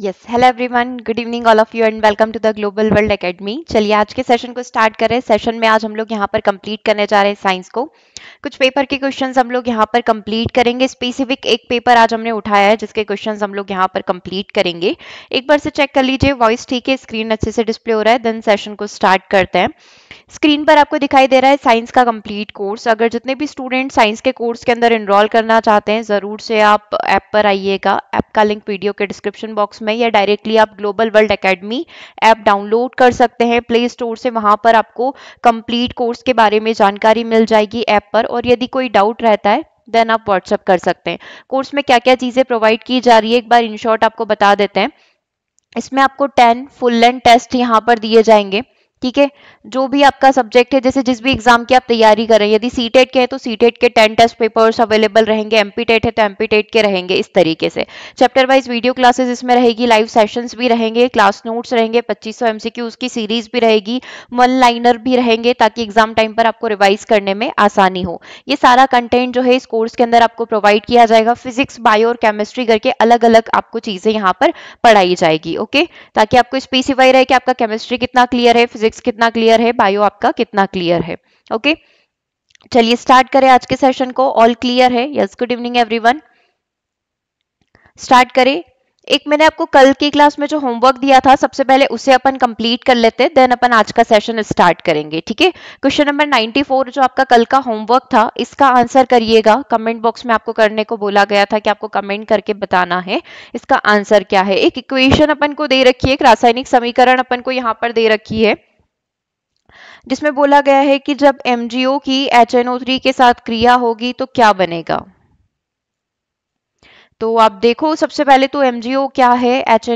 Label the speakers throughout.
Speaker 1: Yes hello everyone good evening all of you and welcome to the global world academy चलिए आज के session को start करें session में आज हम लोग यहाँ पर कंप्लीट करने जा रहे हैं साइंस को कुछ पेपर के क्वेश्चन हम लोग यहाँ पर कंप्लीट करेंगे स्पेसिफिक एक पेपर आज हमने उठाया है जिसके क्वेश्चन हम लोग यहाँ पर कंप्लीट करेंगे एक बार से चेक कर लीजिए वॉइस ठीक है स्क्रीन अच्छे से डिस्प्ले हो रहा है देन सेशन को स्टार्ट करते हैं स्क्रीन पर आपको दिखाई दे रहा है साइंस का कंप्लीट कोर्स अगर जितने भी स्टूडेंट साइंस के कोर्स के अंदर इनरोल करना चाहते हैं ज़रूर से आप ऐप पर आइएगा ऐप का लिंक वीडियो के डिस्क्रिप्शन बॉक्स में में या डायरेक्टली आप global world academy app download कर सकते हैं प्ले स्टोर से वहां पर आपको कंप्लीट कोर्स के बारे में जानकारी मिल जाएगी ऐप पर और यदि कोई डाउट रहता है देन आप व्हाट्सअप कर सकते हैं कोर्स में क्या क्या चीज़ें प्रोवाइड की जा रही है एक बार इन शॉर्ट आपको बता देते हैं इसमें आपको टेन फुल लेंथ टेस्ट यहाँ पर दिए जाएंगे ठीक है जो भी आपका सब्जेक्ट है जैसे जिस भी एग्जाम की आप तैयारी कर रहे हैं यदि सी टेट e के हैं तो सी टेट e के टेन टेस्ट पेपर्स अवेलेबल रहेंगे एमपी टेट e है तो एमपी टेट के रहेंगे इस तरीके से चैप्टर वाइज वीडियो क्लासेस इसमें रहेगी लाइव सेशंस भी रहेंगे क्लास नोट्स रहेंगे पच्चीस सौ एमसीक्यूज की सीरीज भी रहेगी वन लाइनर भी रहेंगे ताकि एग्जाम टाइम पर आपको रिवाइज करने में आसानी हो ये सारा कंटेंट जो है इस कोर्स के अंदर आपको प्रोवाइड किया जाएगा फिजिक्स बायो और केमिस्ट्री करके अलग अलग आपको चीजें यहाँ पर पढ़ाई जाएगी ओके ताकि आपको स्पेसिफाई रहे कि आपका केमिस्ट्री कितना क्लियर है फिजिक्स फिजिक्स कितना क्लियर है बायो आपका कितना क्लियर है ओके चलिए स्टार्ट करें आज के सेशन को ऑल क्लियर है yes good evening everyone start करें एक मैंने आपको कल की क्लास में जो होमवर्क दिया था सबसे पहले उसे अपन कंप्लीट कर लेते हैं देन अपन आज का सेशन स्टार्ट करेंगे ठीक है क्वेश्चन नंबर 94 जो आपका कल का होमवर्क था इसका आंसर करिएगा कमेंट बॉक्स में आपको करने को बोला गया था कि आपको कमेंट करके बताना है इसका आंसर क्या है एक इक्वेशन अपन को दे रखी है एक रासायनिक समीकरण अपन को यहाँ पर दे रखी है जिसमें बोला गया है कि जब MgO की एच के साथ क्रिया होगी तो क्या बनेगा तो आप देखो सबसे पहले तो MgO क्या है एच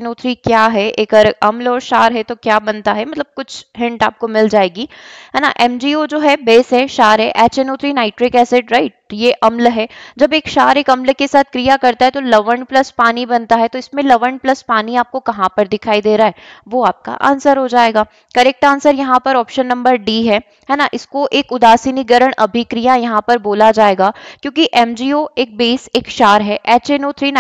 Speaker 1: क्या है एक अम्ल और क्षार है तो क्या बनता है मतलब कुछ हिंट आपको मिल जाएगी है ना MgO जो है बेस है क्षार है एच नाइट्रिक एसिड राइट ये अम्ल है जब एक क्षार एक अम्ल के साथ क्रिया करता है तो लवण प्लस पानी बनता है तो इसमें लवण प्लस पानी आपको कहां पर दिखाई दे रहा है वो आपका आंसर हो जाएगा करेक्ट आंसर यहाँ पर ऑप्शन नंबर डी है है ना इसको एक उदासीनीकरण अभिक्रिया यहाँ पर बोला जाएगा क्योंकि एमजीओ एक बेस एक क्षार है एच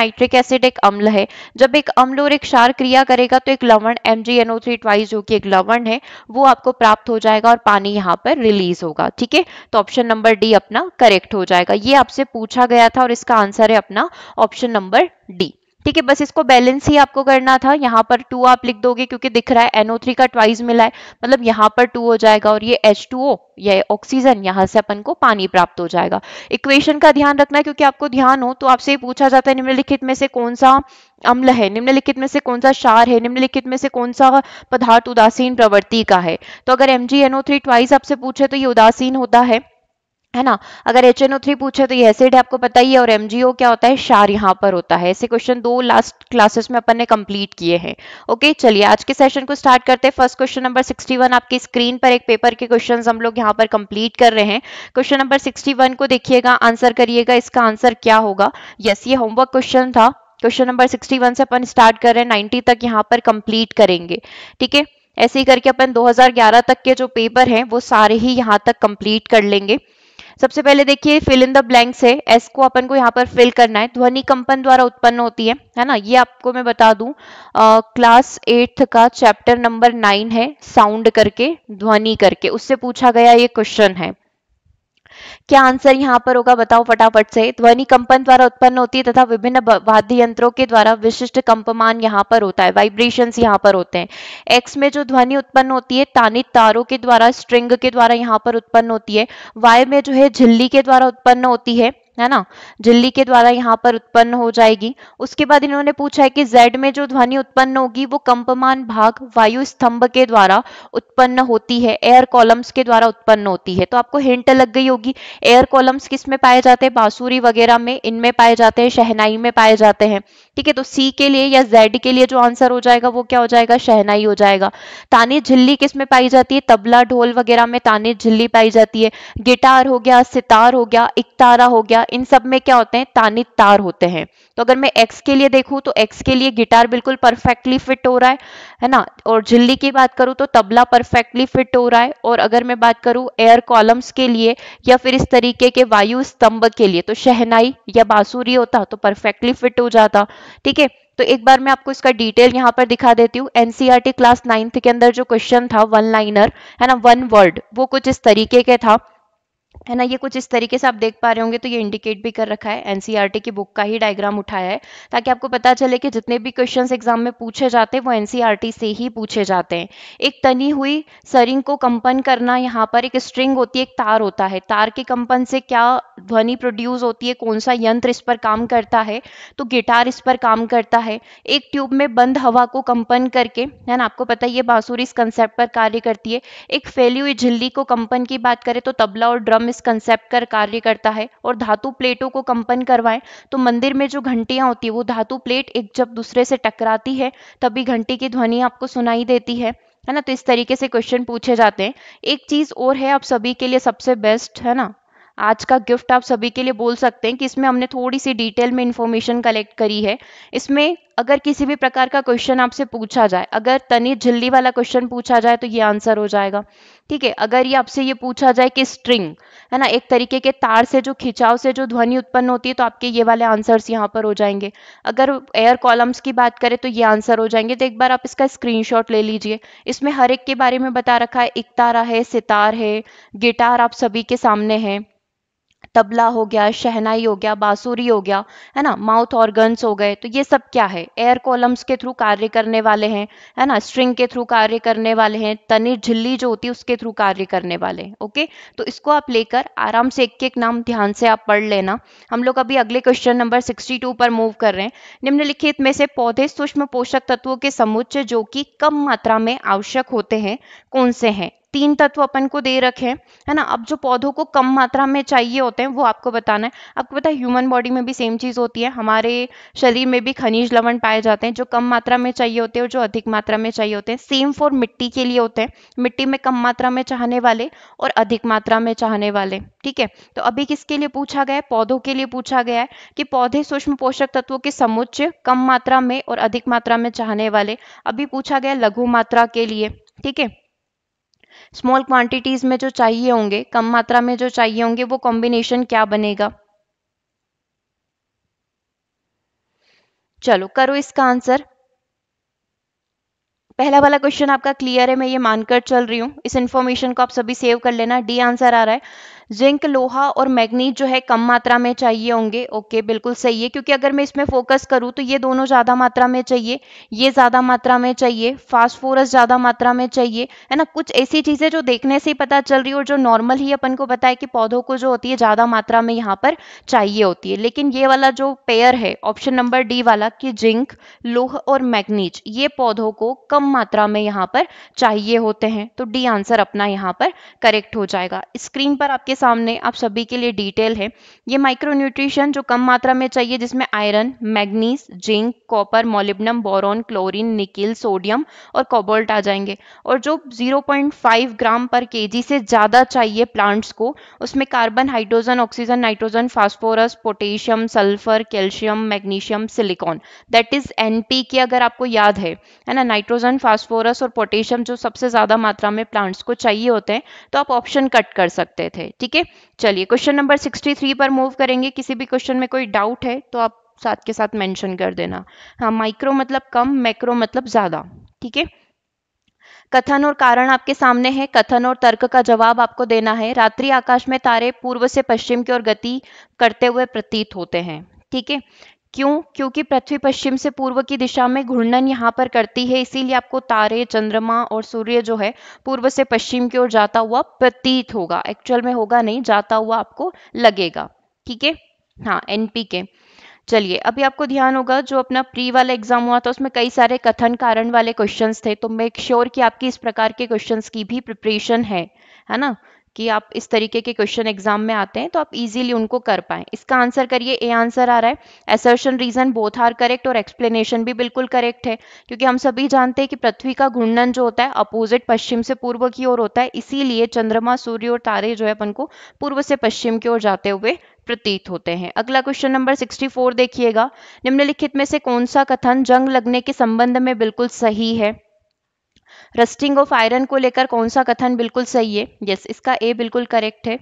Speaker 1: नाइट्रिक एसिड एक अम्ल है जब एक अम्ल और एक क्षार क्रिया करेगा तो एक लवण एम ट्वाइस जो कि एक लवण है वो आपको प्राप्त हो जाएगा और पानी यहाँ पर रिलीज होगा ठीक है तो ऑप्शन नंबर डी अपना करेक्ट हो जाएगा जाएगा ये आपसे पूछा गया था और इसका आंसर है अपना ऑप्शन नंबर डी ठीक है बस इसको बैलेंस ही आपको करना था यहाँ पर टू आप लिख दोगे क्योंकि दिख रहा है NO3 का ट्वाइस मिला है मतलब यहाँ पर टू हो जाएगा और ये H2O ये ऑक्सीजन यहाँ से अपन को पानी प्राप्त हो जाएगा इक्वेशन का ध्यान रखना है क्योंकि आपको ध्यान हो तो आपसे पूछा जाता है निम्नलिखित में से कौन सा अम्ल है निम्नलिखित में से कौन सा शार है निम्नलिखित में से कौन सा पदार्थ उदासीन प्रवृत्ति का है तो अगर MgNO3 ट्वाइस आपसे पूछे तो ये उदासीन होता है है ना अगर एच एन ओ थ्री पूछे तो ये एसिड है आपको पता ही है और एमजीओ क्या होता है शार यहाँ पर होता है ऐसे क्वेश्चन दो लास्ट क्लासेस में अपन ने कंप्लीट किए हैं ओके चलिए आज के सेशन को स्टार्ट करते हैं फर्स्ट क्वेश्चन नंबर 61 आपकी स्क्रीन पर एक पेपर के क्वेश्चन हम लोग यहाँ पर कंप्लीट कर रहे हैं क्वेश्चन नंबर वन को देखिएगा आंसर करिएगा इसका आंसर क्या होगा यस ये होमवर्क क्वेश्चन था क्वेश्चन नंबर वन से अपन स्टार्ट कर रहे हैं नाइनटी तक यहाँ पर कंप्लीट करेंगे ठीक है ऐसे ही करके अपन 2011 तक के जो पेपर हैं वो सारे ही यहाँ तक कंप्लीट कर लेंगे सबसे पहले देखिए फिल इन द ब्लैंक्स है एस को अपन को यहाँ पर फिल करना है ध्वनि कंपन द्वारा उत्पन्न होती है है ना ये आपको मैं बता दूं आ, क्लास एट्थ का चैप्टर नंबर नाइन है साउंड करके ध्वनि करके उससे पूछा गया ये क्वेश्चन है क्या आंसर यहाँ पर होगा बताओ फटाफट से ध्वनि कंपन द्वारा उत्पन्न होती है तथा विभिन्न वाद्य यंत्रों के द्वारा विशिष्ट कंपमान यहाँ पर होता है वाइब्रेशन यहाँ पर होते हैं एक्स में जो ध्वनि उत्पन्न होती है तानित तारों के द्वारा स्ट्रिंग के द्वारा यहाँ पर उत्पन्न होती है वाई में जो है झिल्ली के द्वारा उत्पन्न होती है है ना झिल्ली के द्वारा यहाँ पर उत्पन्न हो जाएगी उसके बाद इन्होंने पूछा है कि जेड में जो ध्वनि उत्पन्न होगी वो कंपमान भाग वायु स्तंभ के द्वारा उत्पन्न होती है एयर कॉलम्स के द्वारा उत्पन्न होती है तो आपको हिंट लग गई होगी एयर कॉलम्स किस में पाए जाते हैं बांसुरी वगैरह में इनमें पाए जाते हैं शहनाई में पाए जाते हैं ठीक है तो सी के लिए या जेड के लिए जो आंसर हो जाएगा वो क्या हो जाएगा शहनाई हो जाएगा ताने झिल्ली किस में पाई जाती है तबला ढोल वगैरह में ताने झिल्ली पाई जाती है गिटार हो गया सितार हो गया इकतारा हो गया इन सब में क्या होते हैं तानित तार होते हैं तो अगर मैं एक्स के लिए देखूं तो एक्स के लिए गिटार बिल्कुल परफेक्टली फिट हो रहा है है ना और झिल्ली की बात करूं तो तबला परफेक्टली फिट हो रहा है और अगर मैं बात करूं एयर कॉलम्स के लिए या फिर इस तरीके के वायु स्तंभ के लिए तो शहनाई या बांसुरी होता तो परफेक्टली फिट हो जाता ठीक है तो एक बार मैं आपको इसका डिटेल यहाँ पर दिखा देती हूँ एनसीईआरटी क्लास नाइन्थ के अंदर जो क्वेश्चन था वन लाइनर है ना वन वर्ड वो कुछ इस तरीके के था है ना ये कुछ इस तरीके से आप देख पा रहे होंगे तो ये इंडिकेट भी कर रखा है एनसीईआरटी e की बुक का ही डायग्राम उठाया है ताकि आपको पता चले कि जितने भी क्वेश्चंस एग्जाम में पूछे जाते हैं वो एनसीईआरटी e से ही पूछे जाते हैं एक तनी हुई सरिंग को कंपन करना यहाँ पर एक स्ट्रिंग होती है एक तार होता है तार के कंपन से क्या ध्वनि प्रोड्यूस होती है कौन सा यंत्र इस पर काम करता है तो गिटार इस पर काम करता है एक ट्यूब में बंद हवा को कंपन करके है ना आपको पता है ये बांसुरी इस कंसेप्ट पर कार्य करती है एक फैली हुई झिल्ली को कंपन की बात करें तो तबला और ड्रम इस कंसेप्ट कर कार्य करता है और धातु प्लेटों को कंपन करवाएं तो मंदिर में जो घंटियां होती है वो धातु प्लेट एक जब दूसरे से टकराती है तभी घंटी की ध्वनि आपको सुनाई देती है है ना तो इस तरीके से क्वेश्चन पूछे जाते हैं एक चीज और है आप सभी के लिए सबसे बेस्ट है ना आज का गिफ्ट आप सभी के लिए बोल सकते हैं कि इसमें हमने थोड़ी सी डिटेल में इंफॉर्मेशन कलेक्ट करी है इसमें अगर किसी भी प्रकार का क्वेश्चन आपसे पूछा जाए अगर तनी झिल्ली वाला क्वेश्चन पूछा जाए तो ये आंसर हो जाएगा ठीक है अगर ये आपसे ये पूछा जाए कि स्ट्रिंग है ना एक तरीके के तार से जो खिंचाव से जो ध्वनि उत्पन्न होती है तो आपके ये वाले आंसर्स यहाँ पर हो जाएंगे अगर एयर कॉलम्स की बात करें तो ये आंसर हो जाएंगे तो एक बार आप इसका स्क्रीनशॉट ले लीजिए इसमें हर एक के बारे में बता रखा है एक है सितार है गिटार आप सभी के सामने है तबला हो गया शहनाई हो गया बांसुरी हो गया है ना माउथ ऑर्गन्स हो गए तो ये सब क्या है एयर कॉलम्स के थ्रू कार्य करने वाले हैं है ना स्ट्रिंग के थ्रू कार्य करने वाले हैं तनी झिल्ली जो होती है उसके थ्रू कार्य करने वाले हैं ओके तो इसको आप लेकर आराम से एक एक नाम ध्यान से आप पढ़ लेना हम लोग अभी अगले क्वेश्चन नंबर सिक्सटी पर मूव कर रहे हैं निम्नलिखित में से पौधे सूक्ष्म पोषक तत्वों के समुच्चय जो कि कम मात्रा में आवश्यक होते हैं कौन से हैं तीन तत्व अपन को दे रखे हैं है ना अब जो पौधों को कम मात्रा में चाहिए होते हैं वो आपको बताना है आपको पता है ह्यूमन बॉडी में भी सेम चीज़ होती है हमारे शरीर में भी खनिज लवण पाए जाते हैं जो कम मात्रा में चाहिए होते हैं और जो अधिक मात्रा में चाहिए होते हैं सेम फॉर मिट्टी के लिए होते हैं मिट्टी में कम मात्रा में चाहने वाले और अधिक मात्रा में चाहने वाले ठीक है तो अभी किसके लिए पूछा गया है पौधों के लिए पूछा गया है कि पौधे सूक्ष्म पोषक तत्वों के समुच्चय कम मात्रा में और अधिक मात्रा में चाहने वाले अभी पूछा गया लघु मात्रा के लिए ठीक है स्मॉल क्वांटिटीज में जो चाहिए होंगे कम मात्रा में जो चाहिए होंगे वो कॉम्बिनेशन क्या बनेगा चलो करो इसका आंसर पहला वाला क्वेश्चन आपका क्लियर है मैं ये मानकर चल रही हूं इस इंफॉर्मेशन को आप सभी सेव कर लेना डी आंसर आ रहा है जिंक लोहा और मैग्नीज जो है कम मात्रा में चाहिए होंगे ओके बिल्कुल सही है क्योंकि अगर मैं इसमें फोकस करूँ तो ये दोनों ज़्यादा मात्रा में चाहिए ये ज़्यादा मात्रा में चाहिए फास्फोरस ज़्यादा मात्रा में चाहिए है ना कुछ ऐसी चीज़ें जो देखने से ही पता चल रही है और जो नॉर्मल ही अपन को पता है कि पौधों को जो होती है ज़्यादा मात्रा में यहाँ पर चाहिए होती है लेकिन ये वाला जो पेयर है ऑप्शन नंबर डी वाला कि जिंक लोह और मैग्नीज ये पौधों को कम मात्रा में यहाँ पर चाहिए होते हैं तो डी आंसर अपना यहाँ पर करेक्ट हो जाएगा स्क्रीन पर आपके सामने आप सभी के लिए डिटेल है ये माइक्रो न्यूट्रिशन जो कम मात्रा में चाहिए जिसमें iron manganese zinc copper molybdenum boron chlorine nickel sodium और कोबोल्ट आ जाएंगे और जो 0.5 ग्राम पर केजी से ज़्यादा चाहिए प्लांट्स को उसमें carbon hydrogen oxygen nitrogen phosphorus potassium sulphur calcium magnesium silicon that is एन की अगर आपको याद है है ना नाइट्रोजन फास्फोरस और पोटेशियम जो सबसे ज़्यादा मात्रा में प्लांट्स को चाहिए होते हैं तो आप ऑप्शन कट कर सकते थे ठीक ठीक है चलिए क्वेश्चन नंबर 63 पर मूव करेंगे किसी भी क्वेश्चन में कोई डाउट है तो आप साथ के साथ मेंशन कर देना हाँ माइक्रो मतलब कम मैक्रो मतलब ज़्यादा ठीक है कथन और कारण आपके सामने है कथन और तर्क का जवाब आपको देना है रात्रि आकाश में तारे पूर्व से पश्चिम की ओर गति करते हुए प्रतीत होते हैं ठीक है क्यों क्योंकि पृथ्वी पश्चिम से पूर्व की दिशा में घूर्णन यहाँ पर करती है इसीलिए आपको तारे चंद्रमा और सूर्य जो है पूर्व से पश्चिम की ओर जाता हुआ प्रतीत होगा एक्चुअल में होगा नहीं जाता हुआ आपको लगेगा ठीक है हाँ एनपी के चलिए अभी आपको ध्यान होगा जो अपना प्री वाला एग्जाम हुआ था उसमें कई सारे कथन कारण वाले क्वेश्चंस थे तो मेक श्योर sure कि आपकी इस प्रकार के क्वेश्चंस की भी प्रिपरेशन है है ना कि आप इस तरीके के क्वेश्चन एग्जाम में आते हैं तो आप इजीली उनको कर पाएं इसका आंसर करिए ए आंसर आ रहा है assertion reason both are correct और एक्सप्लेनेशन भी बिल्कुल करेक्ट है क्योंकि हम सभी जानते हैं कि पृथ्वी का घूर्णन जो होता है अपोजिट पश्चिम से पूर्व की ओर होता है इसीलिए चंद्रमा सूर्य और तारे जो है अपन को पूर्व से पश्चिम की ओर जाते हुए प्रतीत होते हैं अगला क्वेश्चन नंबर 64 देखिएगा निम्नलिखित में से कौन सा कथन जंग लगने के संबंध में बिल्कुल सही है रस्टिंग ऑफ आयरन को लेकर कौन सा कथन बिल्कुल सही है यस yes, इसका ए बिल्कुल करेक्ट है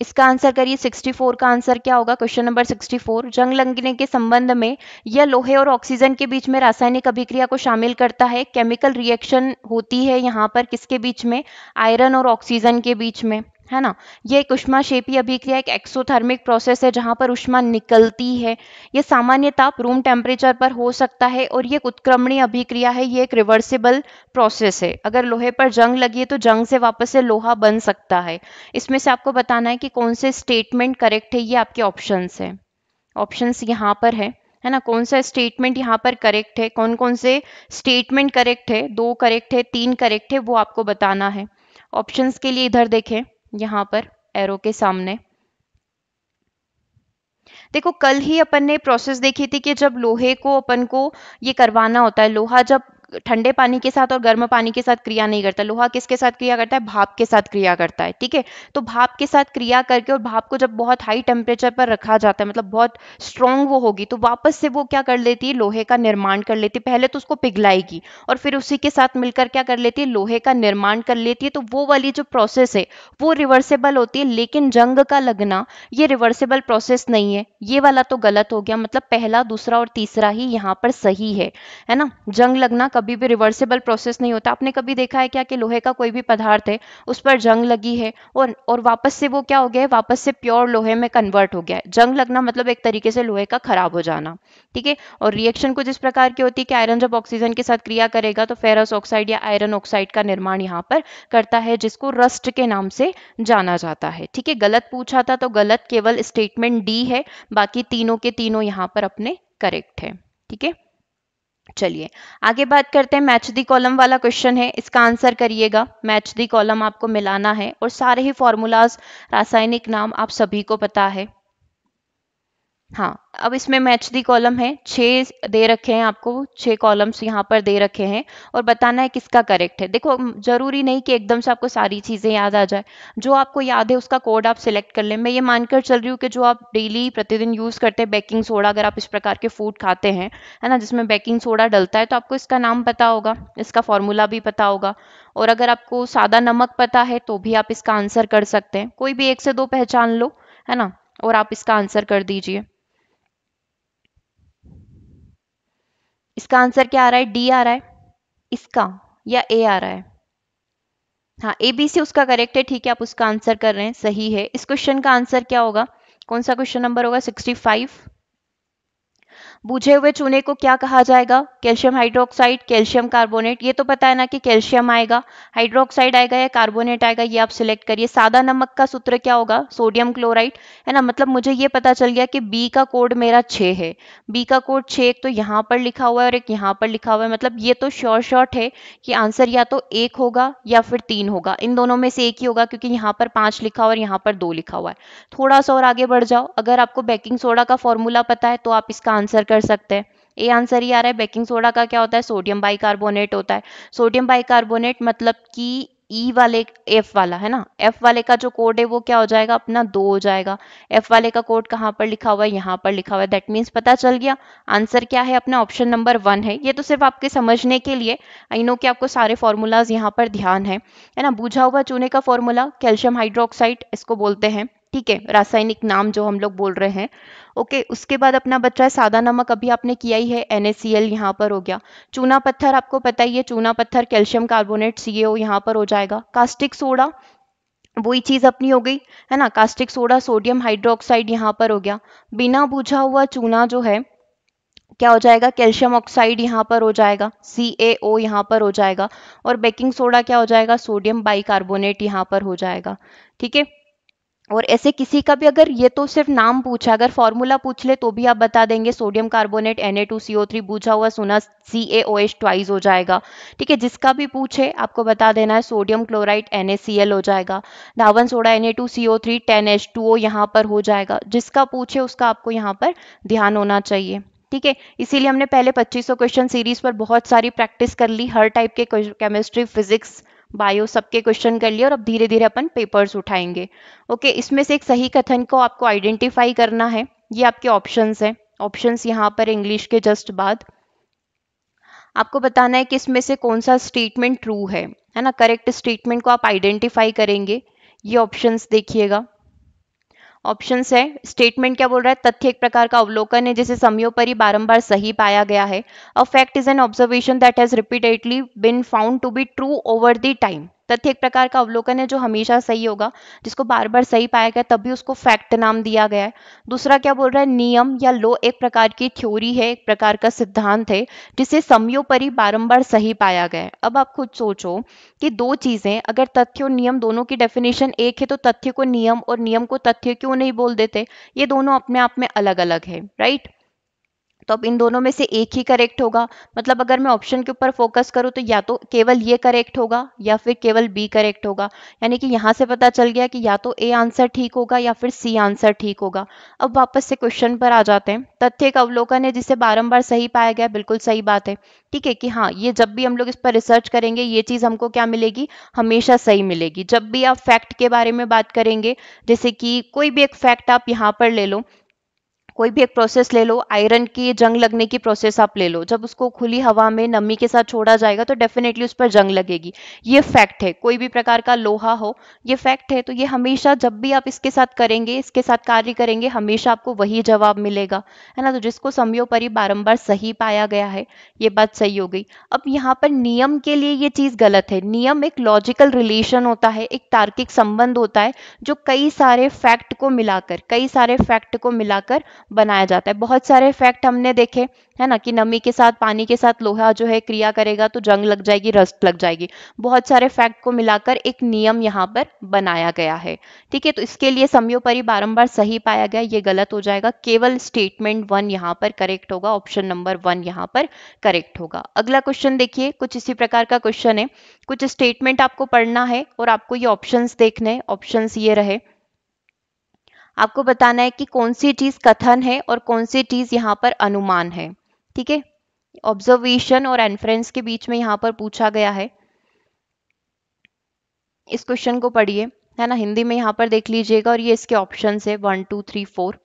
Speaker 1: इसका आंसर करिए 64 का आंसर क्या होगा क्वेश्चन नंबर 64 जंग लगने के संबंध में यह लोहे और ऑक्सीजन के बीच में रासायनिक अभिक्रिया को शामिल करता है केमिकल रिएक्शन होती है यहाँ पर किसके बीच में आयरन और ऑक्सीजन के बीच में है ना ये एक उष्मा शेपी अभिक्रिया एक एक्सोथर्मिक प्रोसेस है जहाँ पर उष्मा निकलती है ये सामान्य ताप रूम टेम्परेचर पर हो सकता है और ये एक उत्क्रमणीय अभिक्रिया है ये एक रिवर्सिबल प्रोसेस है अगर लोहे पर जंग लगी है तो जंग से वापस से लोहा बन सकता है इसमें से आपको बताना है कि कौन से स्टेटमेंट करेक्ट है ये आपके ऑप्शन है ऑप्शन यहाँ पर है है ना कौन सा स्टेटमेंट यहाँ पर करेक्ट है कौन कौन से स्टेटमेंट करेक्ट है दो करेक्ट है तीन करेक्ट है वो आपको बताना है ऑप्शंस के लिए इधर देखें यहां पर एरो के सामने देखो कल ही अपन ने प्रोसेस देखी थी कि जब लोहे को अपन को ये करवाना होता है लोहा जब ठंडे पानी के साथ और गर्म पानी के साथ क्रिया नहीं करता लोहा किसके साथ क्रिया करता है भाप के साथ क्रिया करता है ठीक है तो भाप के साथ क्रिया करके और भाप को जब बहुत हाई टेम्परेचर पर रखा जाता है मतलब बहुत स्ट्रांग वो होगी तो वापस से वो क्या कर लेती है लोहे का निर्माण कर लेती है पहले तो उसको पिघलाएगी और फिर उसी के साथ मिलकर क्या कर लेती है लोहे का निर्माण कर लेती है तो वो वाली जो प्रोसेस है वो रिवर्सेबल होती है लेकिन जंग का लगना ये रिवर्सेबल प्रोसेस नहीं है ये वाला तो गलत हो गया मतलब पहला दूसरा और तीसरा ही यहाँ पर सही है है ना जंग लगना कभी भी रिवर्सिबल प्रोसेस नहीं होता आपने कभी देखा है क्या कि लोहे का कोई भी पदार्थ है उस पर जंग लगी है और और वापस से वो क्या हो गया है वापस से प्योर लोहे में कन्वर्ट हो गया है जंग लगना मतलब एक तरीके से लोहे का खराब हो जाना ठीक है और रिएक्शन कुछ इस प्रकार की होती है कि आयरन जब ऑक्सीजन के साथ क्रिया करेगा तो फेरस ऑक्साइड या आयरन ऑक्साइड का निर्माण यहाँ पर करता है जिसको रस्ट के नाम से जाना जाता है ठीक है गलत पूछा था तो गलत केवल स्टेटमेंट डी है बाकी तीनों के तीनों यहाँ पर अपने करेक्ट है ठीक है चलिए आगे बात करते हैं मैच दी कॉलम वाला क्वेश्चन है इसका आंसर करिएगा मैच दी कॉलम आपको मिलाना है और सारे ही फॉर्मूलाज रासायनिक नाम आप सभी को पता है हाँ अब इसमें मैच दी कॉलम है छः दे रखे हैं आपको छः कॉलम्स यहाँ पर दे रखे हैं और बताना है किसका करेक्ट है देखो ज़रूरी नहीं कि एकदम से आपको सारी चीज़ें याद आ जाए जो आपको याद है उसका कोड आप सिलेक्ट कर लें मैं ये मानकर चल रही हूँ कि जो आप डेली प्रतिदिन यूज़ करते हैं बेकिंग सोडा अगर आप इस प्रकार के फूड खाते हैं है ना जिसमें बेकिंग सोडा डलता है तो आपको इसका नाम पता होगा इसका फॉर्मूला भी पता होगा और अगर आपको सादा नमक पता है तो भी आप इसका आंसर कर सकते हैं कोई भी एक से दो पहचान लो है ना और आप इसका आंसर कर दीजिए इसका आंसर क्या आ रहा है डी आ रहा है इसका या ए आ रहा है हाँ ए बी सी उसका करेक्ट है ठीक है आप उसका आंसर कर रहे हैं सही है इस क्वेश्चन का आंसर क्या होगा कौन सा क्वेश्चन नंबर होगा फाइव बूझे हुए चूने को क्या कहा जाएगा कैल्शियम हाइड्रोक्साइड कैल्शियम कार्बोनेट ये तो पता है ना कि कैल्शियम आएगा हाइड्रोक्साइड आएगा या कार्बोनेट आएगा ये आप सिलेक्ट करिए सादा नमक का सूत्र क्या होगा सोडियम क्लोराइड है ना मतलब मुझे ये पता चल गया कि बी का कोड मेरा छः है बी का कोड छः एक तो यहाँ पर लिखा हुआ है और एक यहाँ पर लिखा हुआ है मतलब ये तो श्योर शॉर्ट है कि आंसर या तो एक होगा या फिर तीन होगा इन दोनों में से एक ही होगा क्योंकि यहाँ पर पाँच लिखा हुआ है और यहाँ पर दो लिखा हुआ है थोड़ा सा और आगे बढ़ जाओ अगर आपको बेकिंग सोडा का फॉर्मूला पता है तो आप इसका आंसर कर सकते हैं ए आंसर ही आ रहा है बेकिंग सोडा का क्या होता है सोडियम बाइकार्बोनेट होता है सोडियम बाइकार्बोनेट मतलब कि ई e वाले एफ वाला है ना एफ वाले का जो कोड है वो क्या हो जाएगा अपना दो हो जाएगा एफ वाले का कोड कहाँ पर लिखा हुआ है यहाँ पर लिखा हुआ है दैट मीन्स पता चल गया आंसर क्या है अपना ऑप्शन नंबर वन है ये तो सिर्फ आपके समझने के लिए आई नो कि आपको सारे फॉर्मूलाज यहाँ पर ध्यान है है ना बूझा हुआ चूने का फॉर्मूला कैल्शियम हाइड्रोक्साइड इसको बोलते हैं ठीक है रासायनिक नाम जो हम लोग बोल रहे हैं ओके उसके बाद अपना बच रहा है सादा नमक अभी आपने किया ही है एन एस यहाँ पर हो गया चूना पत्थर आपको पता ही है चूना पत्थर कैल्शियम कार्बोनेट सी यहाँ पर हो जाएगा कास्टिक सोडा वही चीज़ अपनी हो गई है ना कास्टिक सोडा सोडियम हाइड्रोक्साइड यहाँ पर हो गया बिना बुझा हुआ चूना जो है क्या हो जाएगा कैल्शियम ऑक्साइड यहाँ पर हो जाएगा सी ए ओ यहाँ पर हो जाएगा और बेकिंग सोडा क्या हो जाएगा सोडियम बाइकार्बोनेट यहाँ पर हो जाएगा ठीक है और ऐसे किसी का भी अगर ये तो सिर्फ नाम पूछा अगर फॉर्मूला पूछ ले तो भी आप बता देंगे सोडियम कार्बोनेट थ्री पूछा हुआ सुना सी ओ एच ट्वाइस हो जाएगा ठीक है जिसका भी पूछे आपको बता देना है सोडियम क्लोराइड एल हो जाएगा धावन soda N A two C O three ten H two O यहाँ पर हो जाएगा जिसका पूछे उसका आपको यहाँ पर ध्यान होना चाहिए ठीक है इसीलिए हमने पहले 2500 क्वेश्चन सीरीज पर बहुत सारी प्रैक्टिस कर ली हर टाइप के केमिस्ट्री फिजिक्स बायो सबके क्वेश्चन कर लिए और अब धीरे धीरे अपन पेपर्स उठाएंगे ओके इसमें से एक सही कथन को आपको आइडेंटिफाई करना है ये आपके ऑप्शन है ऑप्शन यहाँ पर इंग्लिश के जस्ट बाद आपको बताना है कि इसमें से कौन सा स्टेटमेंट ट्रू है है ना करेक्ट स्टेटमेंट को आप आइडेंटिफाई करेंगे ये ऑप्शंस देखिएगा ऑप्शन है स्टेटमेंट क्या बोल रहा है तथ्य एक प्रकार का अवलोकन है जिसे समयोपरि बारंबार सही पाया गया है a fact is an observation that has repeatedly been found to be true over the time तथ्य एक प्रकार का अवलोकन है जो हमेशा सही होगा जिसको बार बार सही पाया गया तब भी उसको फैक्ट नाम दिया गया है दूसरा क्या बोल रहा है नियम या लो एक प्रकार की थ्योरी है एक प्रकार का सिद्धांत है जिसे समयोपरि बारंबार सही पाया गया है अब आप खुद सोचो कि दो चीजें अगर तथ्य और नियम दोनों की डेफिनेशन एक है तो तथ्य को नियम और नियम को तथ्य क्यों नहीं बोल देते ये दोनों अपने आप में अलग अलग है राइट तो अब इन दोनों में से एक ही करेक्ट होगा मतलब अगर मैं ऑप्शन के ऊपर फोकस करूँ तो या तो केवल ये करेक्ट होगा या फिर केवल बी करेक्ट होगा यानी कि यहाँ से पता चल गया कि या तो ए आंसर ठीक होगा या फिर सी आंसर ठीक होगा अब वापस से क्वेश्चन पर आ जाते हैं तथ्य एक अवलोकन है जिसे बारम्बार सही पाया गया बिल्कुल सही बात है ठीक है कि हाँ ये जब भी हम लोग इस पर रिसर्च करेंगे ये चीज़ हमको क्या मिलेगी हमेशा सही मिलेगी जब भी आप फैक्ट के बारे में बात करेंगे जैसे कि कोई भी एक फैक्ट आप यहाँ पर ले लो कोई भी एक प्रोसेस ले लो आयरन की जंग लगने की प्रोसेस आप ले लो जब उसको खुली हवा में नमी के साथ छोड़ा जाएगा तो डेफिनेटली उस पर जंग लगेगी ये फैक्ट है कोई भी प्रकार का लोहा हो ये फैक्ट है तो ये हमेशा जब भी आप इसके साथ करेंगे इसके साथ कार्य करेंगे हमेशा आपको वही जवाब मिलेगा है ना तो जिसको समयोपरि बारम्बार सही पाया गया है ये बात सही हो गई अब यहाँ पर नियम के लिए ये चीज़ गलत है नियम एक लॉजिकल रिलेशन होता है एक तार्किक संबंध होता है जो कई सारे फैक्ट को मिलाकर कई सारे फैक्ट को मिलाकर बनाया जाता है बहुत सारे इफेक्ट हमने देखे है ना कि नमी के साथ पानी के साथ लोहा जो है क्रिया करेगा तो जंग लग जाएगी रस्ट लग जाएगी बहुत सारे फैक्ट को मिलाकर एक नियम यहाँ पर बनाया गया है ठीक है तो इसके लिए समयोपरि बारंबार सही पाया गया ये गलत हो जाएगा केवल स्टेटमेंट वन यहाँ पर करेक्ट होगा ऑप्शन नंबर वन यहाँ पर करेक्ट होगा अगला क्वेश्चन देखिए कुछ इसी प्रकार का क्वेश्चन है कुछ स्टेटमेंट आपको पढ़ना है और आपको ये ऑप्शन देखने ऑप्शन ये रहे आपको बताना है कि कौन सी चीज़ कथन है और कौन सी चीज़ यहाँ पर अनुमान है ठीक है ऑब्जर्वेशन और एनफ्रेंस के बीच में यहाँ पर पूछा गया है इस क्वेश्चन को पढ़िए है ना हिंदी में यहाँ पर देख लीजिएगा और ये इसके ऑप्शन है वन टू थ्री फोर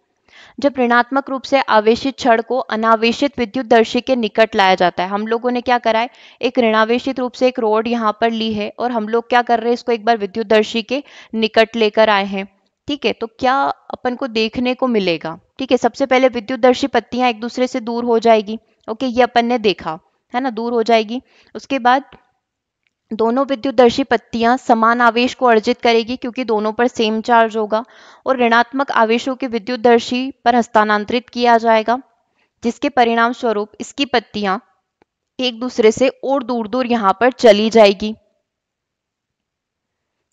Speaker 1: जब ऋणात्मक रूप से आवेशित क्षण को अनावेशित विद्युत दर्शी के निकट लाया जाता है हम लोगों ने क्या करा है एक ऋणावेशित रूप से एक रोड यहाँ पर ली है और हम लोग क्या कर रहे हैं इसको एक बार विद्युत दर्शी के निकट लेकर आए हैं ठीक है तो क्या अपन को देखने को मिलेगा ठीक है सबसे पहले विद्युत दर्शी पत्तियां एक दूसरे से दूर हो जाएगी ओके ये अपन ने देखा है ना दूर हो जाएगी उसके बाद दोनों विद्युत दर्शी पत्तियां समान आवेश को अर्जित करेगी क्योंकि दोनों पर सेम चार्ज होगा और ऋणात्मक आवेशों के विद्युत दर्शी पर हस्तांतरित किया जाएगा जिसके परिणाम स्वरूप इसकी पत्तियां एक दूसरे से और दूर दूर यहाँ पर चली जाएगी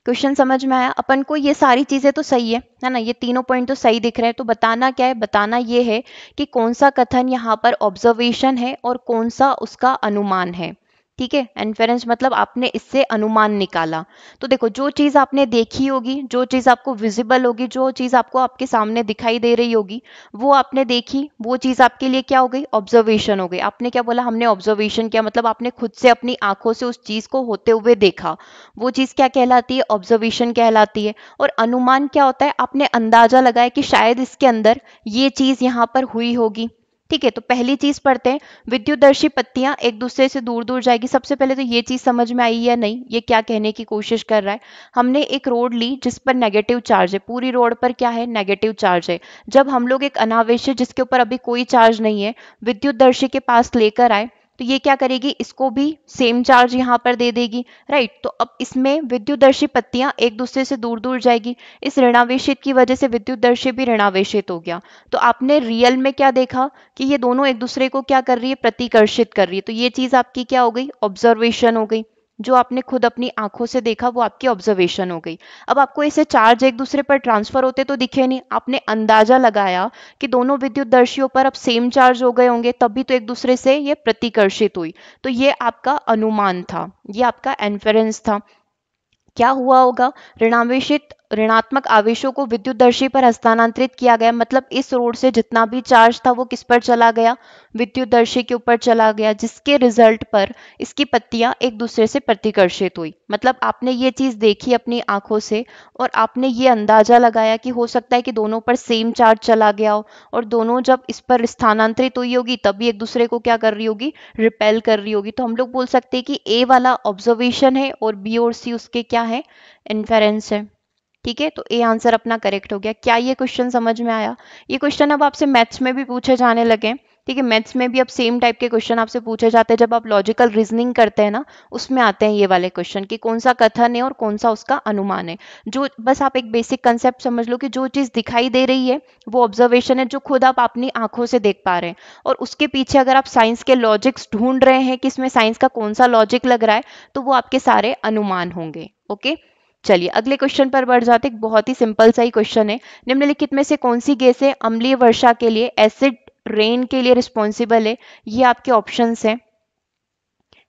Speaker 1: क्वेश्चन समझ में आया अपन को ये सारी चीज़ें तो सही है है ना ये तीनों पॉइंट तो सही दिख रहे हैं तो बताना क्या है बताना ये है कि कौन सा कथन यहाँ पर ऑब्जर्वेशन है और कौन सा उसका अनुमान है ठीक है इन्फेरेंस मतलब आपने इससे अनुमान निकाला तो देखो जो चीज़ आपने देखी होगी जो चीज़ आपको विजिबल होगी जो चीज़ आपको आपके सामने दिखाई दे रही होगी वो आपने देखी वो चीज़ आपके लिए क्या हो गई ऑब्जर्वेशन हो गई आपने क्या बोला हमने ऑब्जर्वेशन किया मतलब आपने खुद से अपनी आंखों से उस चीज़ को होते हुए देखा वो चीज़ क्या कहलाती है ऑब्जर्वेशन कहलाती है और अनुमान क्या होता है आपने अंदाजा लगाया कि शायद इसके अंदर ये चीज़ यहाँ पर हुई होगी ठीक है तो पहली चीज पढ़ते हैं दर्शी पत्तियां एक दूसरे से दूर दूर जाएगी सबसे पहले तो ये चीज समझ में आई या नहीं ये क्या कहने की कोशिश कर रहा है हमने एक रोड ली जिस पर नेगेटिव चार्ज है पूरी रोड पर क्या है नेगेटिव चार्ज है जब हम लोग एक अनावेश जिसके ऊपर अभी कोई चार्ज नहीं है विद्युत दर्शी के पास लेकर आए तो ये क्या करेगी इसको भी सेम चार्ज यहाँ पर दे देगी राइट तो अब इसमें दर्शी पत्तियां एक दूसरे से दूर दूर जाएगी इस ऋणावेशित की वजह से दर्शी भी ऋणावेशित हो गया तो आपने रियल में क्या देखा कि ये दोनों एक दूसरे को क्या कर रही है प्रतिकर्षित कर रही है तो ये चीज आपकी क्या हो गई ऑब्जर्वेशन हो गई जो आपने खुद अपनी आंखों से देखा वो आपकी ऑब्जर्वेशन हो गई अब आपको ऐसे चार्ज एक दूसरे पर ट्रांसफर होते तो दिखे नहीं आपने अंदाजा लगाया कि दोनों विद्युत दर्शियों पर अब सेम चार्ज हो गए होंगे तब भी तो एक दूसरे से ये प्रतिकर्षित हुई तो ये आपका अनुमान था ये आपका एन्फरेंस था क्या हुआ होगा ऋणावेशित ऋणात्मक आवेशों को विद्युत दर्शी पर हस्तांतरित किया गया मतलब इस रोड से जितना भी चार्ज था वो किस पर चला गया विद्युत दर्शी के ऊपर चला गया जिसके रिजल्ट पर इसकी पत्तियां एक दूसरे से प्रतिकर्षित हुई मतलब आपने ये चीज देखी अपनी आंखों से और आपने ये अंदाजा लगाया कि हो सकता है कि दोनों पर सेम चार्ज चला गया हो और दोनों जब इस पर स्थानांतरित हुई होगी तभी एक दूसरे को क्या कर रही होगी रिपेल कर रही होगी तो हम लोग बोल सकते हैं कि ए वाला ऑब्जर्वेशन है और बी और सी उसके क्या है इन्फेरेंस है ठीक है तो ए आंसर अपना करेक्ट हो गया क्या ये क्वेश्चन समझ में आया ये क्वेश्चन अब आपसे मैथ्स में भी पूछे जाने लगे ठीक है मैथ्स में भी अब सेम टाइप के क्वेश्चन आपसे पूछे जाते हैं जब आप लॉजिकल रीजनिंग करते हैं ना उसमें आते हैं ये वाले क्वेश्चन कि कौन सा कथन है और कौन सा उसका अनुमान है जो बस आप एक बेसिक कंसेप्ट समझ लो कि जो चीज़ दिखाई दे रही है वो ऑब्जर्वेशन है जो खुद आप अपनी आंखों से देख पा रहे हैं और उसके पीछे अगर आप साइंस के लॉजिक्स ढूंढ रहे हैं कि इसमें साइंस का कौन सा लॉजिक लग रहा है तो वो आपके सारे अनुमान होंगे ओके okay? चलिए अगले क्वेश्चन पर बढ़ जाते बहुत ही सिंपल सा ही क्वेश्चन है निम्नलिखित में से कौन सी गैसें अम्लीय वर्षा के लिए एसिड रेन के लिए रिस्पॉन्सिबल है ये आपके ऑप्शन हैं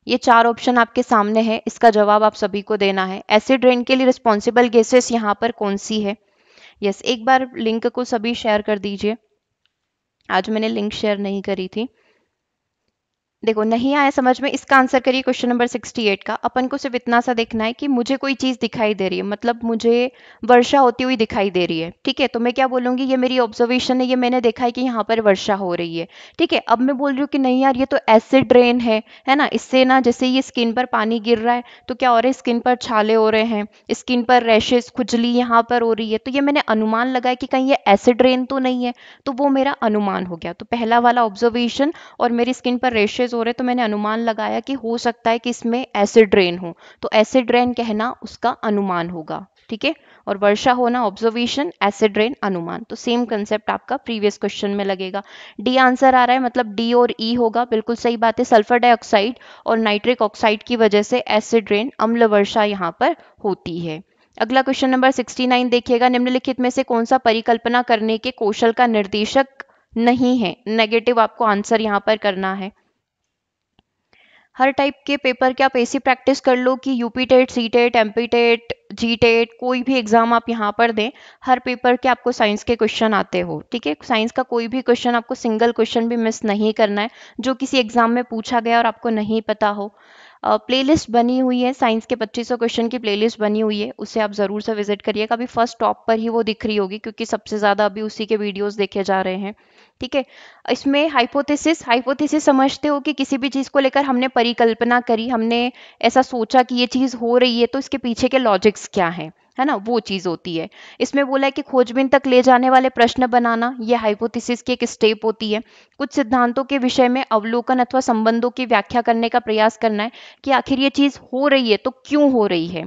Speaker 1: ये चार ऑप्शन आपके सामने है इसका जवाब आप सभी को देना है एसिड रेन के लिए रिस्पॉन्सिबल गैसेस यहाँ पर कौन सी है यस yes, एक बार लिंक को सभी शेयर कर दीजिए आज मैंने लिंक शेयर नहीं करी थी देखो नहीं आया समझ में इसका आंसर करिए क्वेश्चन नंबर 68 का अपन को सिर्फ इतना सा देखना है कि मुझे कोई चीज़ दिखाई दे रही है मतलब मुझे वर्षा होती हुई दिखाई दे रही है ठीक है तो मैं क्या बोलूंगी ये मेरी ऑब्जर्वेशन है ये मैंने देखा है कि यहाँ पर वर्षा हो रही है ठीक है अब मैं बोल रही हूँ कि नहीं यार ये तो एसिड रेन है है ना इससे ना जैसे ये स्किन पर पानी गिर रहा है तो क्या हो रहा है स्किन पर छाले हो रहे हैं स्किन पर रैशेज खुजली यहाँ पर हो रही है तो ये मैंने अनुमान लगाया कि कहीं ये एसिड रेन तो नहीं है तो वो मेरा अनुमान हो गया तो पहला वाला ऑब्जर्वेशन और मेरी स्किन पर रैशेज चेंजेस हो रहे तो मैंने अनुमान लगाया कि हो सकता है कि इसमें एसिड रेन हो तो एसिड रेन कहना उसका अनुमान होगा ठीक है और वर्षा होना ऑब्जर्वेशन एसिड रेन अनुमान तो सेम कंसेप्ट आपका प्रीवियस क्वेश्चन में लगेगा डी आंसर आ रहा है मतलब डी और ई e होगा बिल्कुल सही बात है सल्फर डाइऑक्साइड और नाइट्रिक ऑक्साइड की वजह से एसिड रेन अम्ल वर्षा यहाँ पर होती है अगला क्वेश्चन नंबर 69 देखिएगा निम्नलिखित में से कौन सा परिकल्पना करने के कौशल का निर्देशक नहीं है नेगेटिव आपको आंसर यहाँ पर करना है हर टाइप के पेपर के आप ऐसी प्रैक्टिस कर लो कि UP TET C TET M P TET G TET कोई भी एग्ज़ाम आप यहाँ पर दें हर पेपर के आपको साइंस के क्वेश्चन आते हो ठीक है साइंस का कोई भी क्वेश्चन आपको सिंगल क्वेश्चन भी मिस नहीं करना है जो किसी एग्ज़ाम में पूछा गया और आपको नहीं पता हो प्लेलिस्ट uh, बनी हुई है साइंस के 2500 क्वेश्चन की प्लेलिस्ट बनी हुई है उसे आप ज़रूर से विजिट करिएगा अभी फर्स्ट टॉप पर ही वो दिख रही होगी क्योंकि सबसे ज़्यादा अभी उसी के वीडियोस देखे जा रहे हैं ठीक है इसमें हाइपोथेसिस हाइपोथेसिस समझते हो कि किसी भी चीज़ को लेकर हमने परिकल्पना करी हमने ऐसा सोचा कि ये चीज़ हो रही है तो इसके पीछे के लॉजिक्स क्या हैं है ना वो चीज़ होती है इसमें बोला है कि खोजबीन तक ले जाने वाले प्रश्न बनाना ये हाइपोथेसिस की एक स्टेप होती है कुछ सिद्धांतों के विषय में अवलोकन अथवा संबंधों की व्याख्या करने का प्रयास करना है कि आखिर ये चीज़ हो रही है तो क्यों हो रही है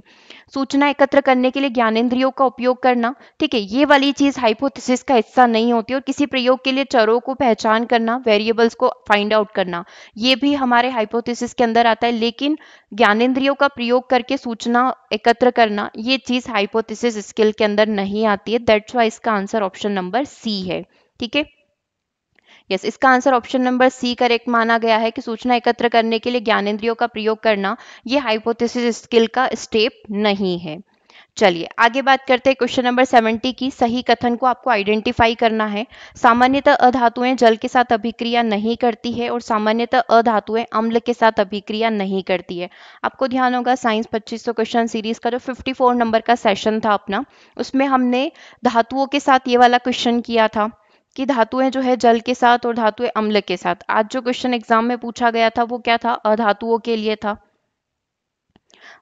Speaker 1: सूचना एकत्र करने के लिए ज्ञानेन्द्रियों का उपयोग करना ठीक है ये वाली चीज हाइपोथेसिस का हिस्सा नहीं होती और किसी प्रयोग के लिए चरों को पहचान करना वेरिएबल्स को फाइंड आउट करना ये भी हमारे हाइपोथेसिस के अंदर आता है लेकिन ज्ञानेन्द्रियों का प्रयोग करके सूचना एकत्र करना ये चीज हाइपोथिस स्किल के अंदर नहीं आती है दैट्स वाई इसका आंसर ऑप्शन नंबर सी है ठीक है यस इसका answer option number C correct माना गया है कि सूचना एकत्र करने के लिए ज्ञानेन्द्रियों का प्रयोग करना ये हाइपोथेसिस स्किल का स्टेप नहीं है चलिए आगे बात करते हैं क्वेश्चन नंबर 70 की सही कथन को आपको आइडेंटिफाई करना है सामान्यतः अधातुएं जल के साथ अभिक्रिया नहीं करती है और सामान्यतः अधातुएं अम्ल के साथ अभिक्रिया नहीं करती है आपको ध्यान होगा साइंस 2500 क्वेश्चन सीरीज का जो 54 नंबर का सेशन था अपना उसमें हमने धातुओं के साथ ये वाला क्वेश्चन किया था कि धातुएं जो है जल के साथ और धातुएं अम्ल के साथ आज जो क्वेश्चन एग्जाम में पूछा गया था वो क्या था अधातुओं के लिए था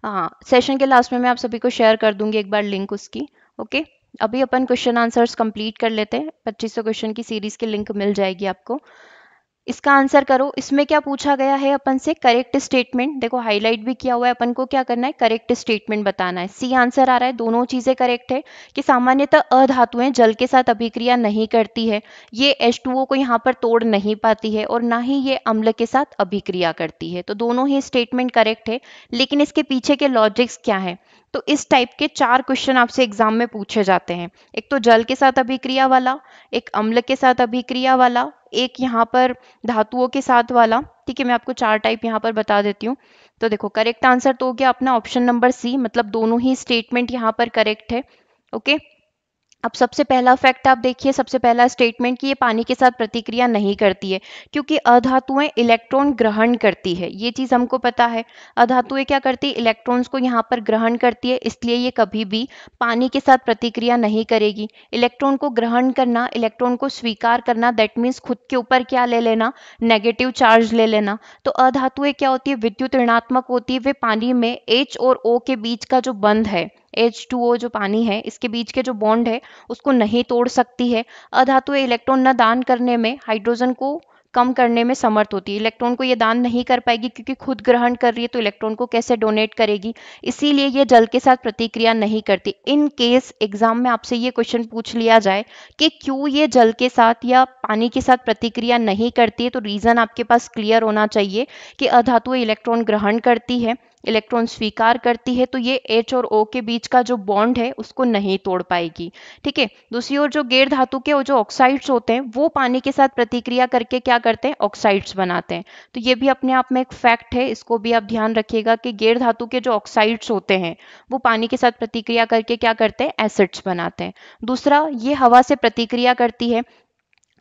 Speaker 1: हाँ सेशन के लास्ट में मैं आप सभी को शेयर कर दूंगी एक बार लिंक उसकी ओके अभी अपन क्वेश्चन आंसर्स कंप्लीट कर लेते हैं पच्चीस क्वेश्चन की सीरीज की लिंक मिल जाएगी आपको इसका आंसर करो इसमें क्या पूछा गया है अपन से करेक्ट स्टेटमेंट देखो हाईलाइट भी किया हुआ है अपन को क्या करना है करेक्ट स्टेटमेंट बताना है सी आंसर आ रहा है दोनों चीजें करेक्ट है कि सामान्यतः अधातुएं जल के साथ अभिक्रिया नहीं करती है ये H2O को यहाँ पर तोड़ नहीं पाती है और ना ही ये अम्ल के साथ अभिक्रिया करती है तो दोनों ही स्टेटमेंट करेक्ट है लेकिन इसके पीछे के लॉजिक्स क्या है तो इस टाइप के चार क्वेश्चन आपसे एग्जाम में पूछे जाते हैं एक तो जल के साथ अभिक्रिया वाला एक अम्ल के साथ अभिक्रिया वाला एक यहाँ पर धातुओं के साथ वाला ठीक है मैं आपको चार टाइप यहाँ पर बता देती हूँ तो देखो करेक्ट आंसर तो हो गया अपना ऑप्शन नंबर सी मतलब दोनों ही स्टेटमेंट यहाँ पर करेक्ट है ओके okay? अब सबसे पहला फैक्ट आप देखिए सबसे पहला स्टेटमेंट कि ये पानी के साथ प्रतिक्रिया नहीं करती है क्योंकि अधातुएं इलेक्ट्रॉन ग्रहण करती है ये चीज़ हमको पता है अधातुएं क्या करती है इलेक्ट्रॉन्स को यहाँ पर ग्रहण करती है इसलिए ये कभी भी पानी के साथ प्रतिक्रिया नहीं करेगी इलेक्ट्रॉन को ग्रहण करना इलेक्ट्रॉन को स्वीकार करना दैट मीन्स खुद के ऊपर क्या ले लेना नेगेटिव चार्ज ले लेना तो अधातुएं क्या होती है विद्युत ऋणात्मक होती है वे पानी में एच और ओ के बीच का जो बंध है एच टू ओ जो पानी है इसके बीच के जो बॉन्ड है उसको नहीं तोड़ सकती है अधातु इलेक्ट्रॉन न दान करने में हाइड्रोजन को कम करने में समर्थ होती है इलेक्ट्रॉन को ये दान नहीं कर पाएगी क्योंकि खुद ग्रहण कर रही है तो इलेक्ट्रॉन को कैसे डोनेट करेगी इसीलिए ये जल के साथ प्रतिक्रिया नहीं करती इन केस एग्जाम में आपसे ये क्वेश्चन पूछ लिया जाए कि क्यों ये जल के साथ या पानी के साथ प्रतिक्रिया नहीं करती है तो रीज़न आपके पास क्लियर होना चाहिए कि अधातु इलेक्ट्रॉन ग्रहण करती है इलेक्ट्रॉन स्वीकार करती है तो ये एच और ओ के बीच का जो बॉन्ड है उसको नहीं तोड़ पाएगी ठीक है दूसरी ओर जो गेर धातु के जो ऑक्साइड्स होते हैं वो पानी के साथ प्रतिक्रिया करके क्या करते हैं ऑक्साइड्स बनाते हैं तो ये भी अपने आप में एक फैक्ट है इसको भी आप ध्यान रखिएगा कि गेर धातु के जो ऑक्साइड्स होते हैं वो पानी के साथ प्रतिक्रिया करके क्या करते हैं एसिड्स बनाते हैं दूसरा ये हवा से प्रतिक्रिया करती है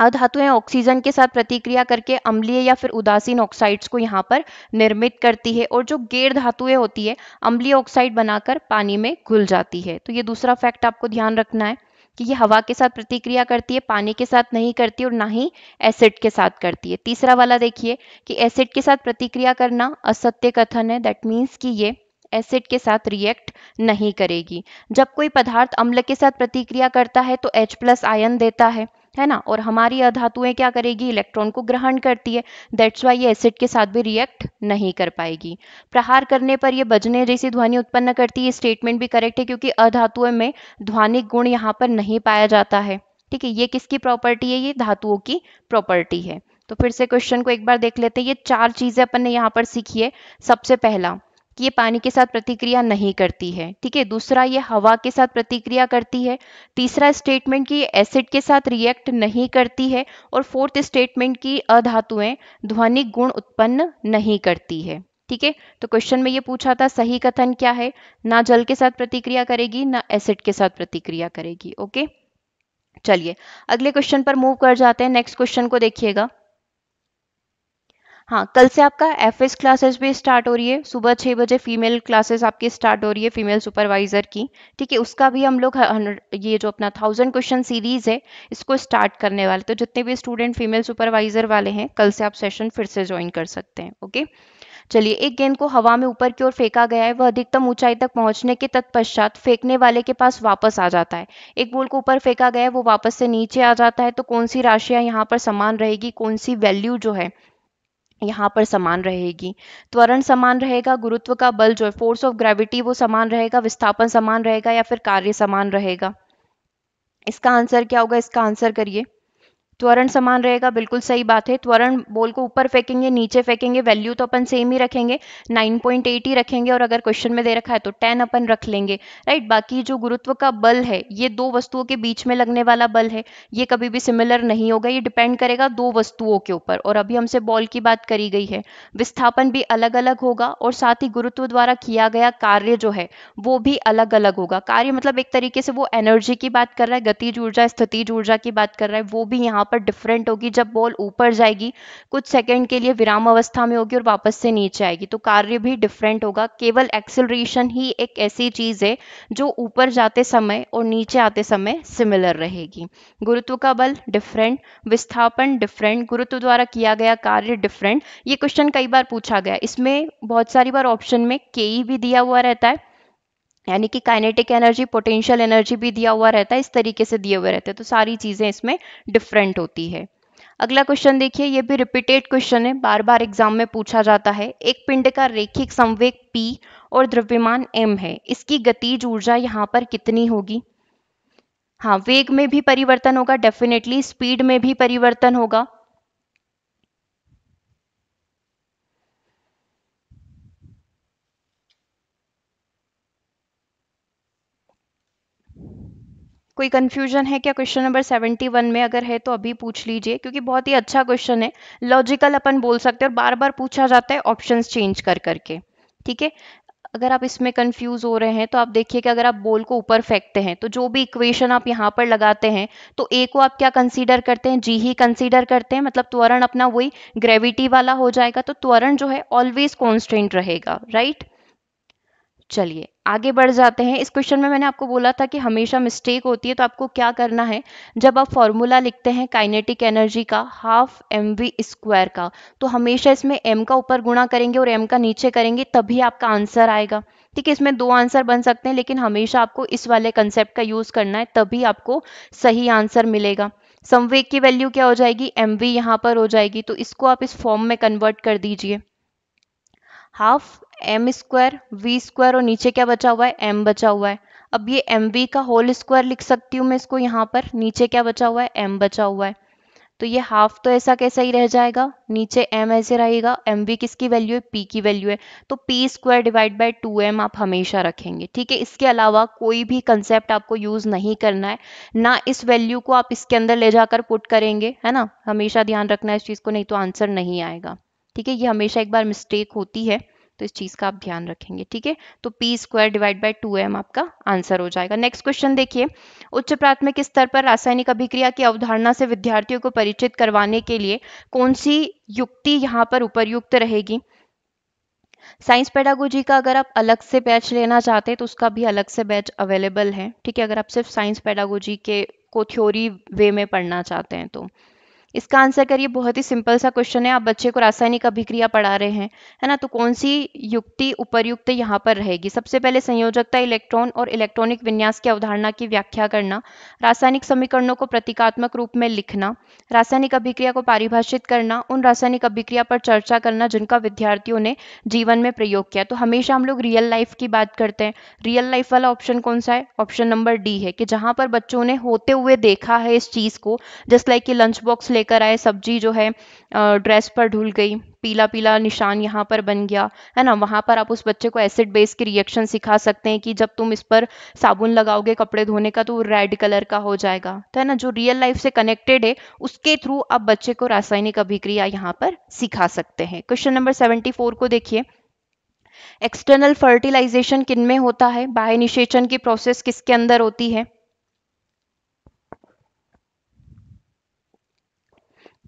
Speaker 1: अधातुएं ऑक्सीजन के साथ प्रतिक्रिया करके अम्लीय या फिर उदासीन ऑक्साइड्स को यहाँ पर निर्मित करती है और जो गेर धातुएं होती है अम्लीय ऑक्साइड बनाकर पानी में घुल जाती है तो ये दूसरा फैक्ट आपको ध्यान रखना है कि ये हवा के साथ प्रतिक्रिया करती है पानी के साथ नहीं करती और ना ही एसिड के साथ करती है तीसरा वाला देखिए कि एसिड के साथ प्रतिक्रिया करना असत्य कथन है दैट मीन्स कि ये एसिड के साथ रिएक्ट नहीं करेगी जब कोई पदार्थ अम्ल के साथ प्रतिक्रिया करता है तो H प्लस आयन देता है है ना और हमारी अधातुएं क्या करेगी इलेक्ट्रॉन को ग्रहण करती है दैट्स वाई ये एसिड के साथ भी रिएक्ट नहीं कर पाएगी प्रहार करने पर यह बजने जैसी ध्वनि उत्पन्न करती है स्टेटमेंट भी करेक्ट है क्योंकि अधातुएं में ध्वनिक गुण यहाँ पर नहीं पाया जाता है ठीक है ये किसकी प्रॉपर्टी है ये धातुओं की प्रॉपर्टी है तो फिर से क्वेश्चन को एक बार देख लेते हैं ये चार चीजें अपन ने यहाँ पर सीखी है सबसे पहला कि ये पानी के साथ प्रतिक्रिया नहीं करती है ठीक है दूसरा ये हवा के साथ प्रतिक्रिया करती है तीसरा स्टेटमेंट कि ये एसिड के साथ रिएक्ट नहीं करती है और फोर्थ स्टेटमेंट की अधातुएं ध्वनिक गुण उत्पन्न नहीं करती है ठीक है तो क्वेश्चन में ये पूछा था सही कथन क्या है ना जल के साथ प्रतिक्रिया करेगी ना एसिड के साथ प्रतिक्रिया करेगी ओके चलिए अगले क्वेश्चन पर मूव कर जाते हैं नेक्स्ट क्वेश्चन को देखिएगा हाँ कल से आपका एफ एस क्लासेस भी स्टार्ट हो रही है सुबह छः बजे फीमेल क्लासेस आपकी स्टार्ट हो रही है फीमेल सुपरवाइजर की ठीक है उसका भी हम लोग ये जो अपना थाउजेंड क्वेश्चन सीरीज है इसको स्टार्ट करने वाले तो जितने भी स्टूडेंट फीमेल सुपरवाइजर वाले हैं कल से आप सेशन फिर से ज्वाइन कर सकते हैं ओके चलिए एक गेंद को हवा में ऊपर की ओर फेंका गया है वह अधिकतम ऊंचाई तक पहुंचने के तत्पश्चात फेंकने वाले के पास वापस आ जाता है एक बॉल को ऊपर फेंका गया है वो वापस से नीचे आ जाता है तो कौन सी राशियां यहाँ पर समान रहेगी कौन सी वैल्यू जो है यहाँ पर समान रहेगी त्वरण समान रहेगा गुरुत्व का बल जो है फोर्स ऑफ ग्रेविटी वो समान रहेगा विस्थापन समान रहेगा या फिर कार्य समान रहेगा इसका आंसर क्या होगा इसका आंसर करिए त्वरण समान रहेगा बिल्कुल सही बात है त्वरण बॉल को ऊपर फेंकेंगे नीचे फेंकेंगे वैल्यू तो अपन सेम ही रखेंगे 9.8 ही रखेंगे और अगर क्वेश्चन में दे रखा है तो 10 अपन रख लेंगे राइट बाकी जो गुरुत्व का बल है ये दो वस्तुओं के बीच में लगने वाला बल है ये कभी भी सिमिलर नहीं होगा ये डिपेंड करेगा दो वस्तुओं के ऊपर और अभी हमसे बॉल की बात करी गई है विस्थापन भी अलग अलग होगा और साथ ही गुरुत्व द्वारा किया गया कार्य जो है वो भी अलग अलग होगा कार्य मतलब एक तरीके से वो एनर्जी की बात कर रहा है गतिज ऊर्जा स्थितिज ऊर्जा की बात कर रहा है वो भी यहाँ पर डिफरेंट होगी जब बॉल ऊपर जाएगी कुछ सेकंड के लिए विराम अवस्था में होगी और वापस से नीचे आएगी तो कार्य भी डिफरेंट होगा केवल एक्सेलरेशन ही एक ऐसी चीज है जो ऊपर जाते समय और नीचे आते समय सिमिलर रहेगी गुरुत्व का बल डिफरेंट विस्थापन डिफरेंट गुरुत्व द्वारा किया गया कार्य डिफरेंट ये क्वेश्चन कई बार पूछा गया इसमें बहुत सारी बार ऑप्शन में के e भी दिया हुआ रहता है यानी कि काइनेटिक एनर्जी पोटेंशियल एनर्जी भी दिया हुआ रहता है इस तरीके से दिए हुए रहते हैं तो सारी चीज़ें इसमें डिफरेंट होती है अगला क्वेश्चन देखिए ये भी रिपीटेड क्वेश्चन है बार बार एग्जाम में पूछा जाता है एक पिंड का रेखिक संवेग p और द्रव्यमान m है इसकी गतिज ऊर्जा यहाँ पर कितनी होगी हाँ वेग में भी परिवर्तन होगा डेफिनेटली स्पीड में भी परिवर्तन होगा कोई कन्फ्यूजन है क्या क्वेश्चन नंबर सेवेंटी वन में अगर है तो अभी पूछ लीजिए क्योंकि बहुत ही अच्छा क्वेश्चन है लॉजिकल अपन बोल सकते हैं और बार बार पूछा जाता है ऑप्शंस चेंज कर करके ठीक है अगर आप इसमें कंफ्यूज हो रहे हैं तो आप देखिए कि अगर आप बोल को ऊपर फेंकते हैं तो जो भी इक्वेशन आप यहाँ पर लगाते हैं तो ए को आप क्या कंसीडर करते हैं जी ही कंसीडर करते हैं मतलब त्वरण अपना वही ग्रेविटी वाला हो जाएगा तो त्वरण जो है ऑलवेज कॉन्स्टेंट रहेगा राइट चलिए आगे बढ़ जाते हैं इस क्वेश्चन में मैंने आपको बोला था कि हमेशा मिस्टेक होती है तो आपको क्या करना है जब आप फॉर्मूला लिखते हैं काइनेटिक एनर्जी का हाफ एम वी स्क्वायर का तो हमेशा इसमें एम का ऊपर गुणा करेंगे और एम का नीचे करेंगे तभी आपका आंसर आएगा ठीक है इसमें दो आंसर बन सकते हैं लेकिन हमेशा आपको इस वाले कंसेप्ट का यूज़ करना है तभी आपको सही आंसर मिलेगा संवेग की वैल्यू क्या हो जाएगी एम वी यहाँ पर हो जाएगी तो इसको आप इस फॉर्म में कन्वर्ट कर दीजिए half M square V square और नीचे क्या बचा हुआ है एम बचा हुआ है अब ये एम वी का होल स्क्वायर लिख सकती हूँ मैं इसको यहाँ पर नीचे क्या बचा हुआ है एम बचा हुआ है तो ये हाफ तो ऐसा कैसा ही रह जाएगा नीचे एम ऐसे रहेगा एम वी किसकी वैल्यू है पी की वैल्यू है तो P square divide by two M आप हमेशा रखेंगे ठीक है इसके अलावा कोई भी कंसेप्ट आपको यूज नहीं करना है ना इस वैल्यू को आप इसके अंदर ले जाकर पुट करेंगे है ना हमेशा ध्यान रखना है इस चीज़ को नहीं तो आंसर नहीं आएगा ठीक है ये हमेशा एक बार मिस्टेक होती है तो इस चीज़ का आप ध्यान रखेंगे ठीक है तो P square divide by two M आपका आंसर हो जाएगा नेक्स्ट क्वेश्चन देखिए उच्च प्राथमिक स्तर पर रासायनिक अभिक्रिया की अवधारणा से विद्यार्थियों को परिचित करवाने के लिए कौन सी युक्ति यहाँ पर उपरयुक्त रहेगी साइंस पेडागोजी का अगर आप अलग से बैच लेना चाहते हैं तो उसका भी अलग से बैच अवेलेबल है ठीक है अगर आप सिर्फ साइंस पेडागोजी के को थ्योरी वे में पढ़ना चाहते हैं तो इसका आंसर करिए बहुत ही सिंपल सा क्वेश्चन है आप बच्चे को रासायनिक अभिक्रिया पढ़ा रहे हैं है ना तो कौन सी युक्ति उपरयुक्त यहाँ पर रहेगी सबसे पहले संयोजकता इलेक्ट्रॉन और इलेक्ट्रॉनिक विन्यास की अवधारणा की व्याख्या करना रासायनिक समीकरणों को प्रतीकात्मक रूप में लिखना रासायनिक अभिक्रिया को पारिभाषित करना उन रासायनिक अभिक्रिया पर चर्चा करना जिनका विद्यार्थियों ने जीवन में प्रयोग किया तो हमेशा हम लोग रियल लाइफ की बात करते हैं रियल लाइफ वाला ऑप्शन कौन सा है ऑप्शन नंबर डी है कि जहाँ पर बच्चों ने होते हुए देखा है इस चीज़ को जस्ट लाइक कि लंच बॉक्स ले लेकर आए सब्जी जो है ड्रेस पर ढुल गई पीला पीला निशान यहाँ पर बन गया है ना वहाँ पर आप उस बच्चे को एसिड बेस की रिएक्शन सिखा सकते हैं कि जब तुम इस पर साबुन लगाओगे कपड़े धोने का तो रेड कलर का हो जाएगा तो है ना जो रियल लाइफ से कनेक्टेड है उसके थ्रू आप बच्चे को रासायनिक अभिक्रिया यहाँ पर सिखा सकते हैं क्वेश्चन नंबर सेवेंटी फोर को देखिए एक्सटर्नल फर्टिलाइजेशन किन में होता है बाह्य निषेचन की प्रोसेस किसके अंदर होती है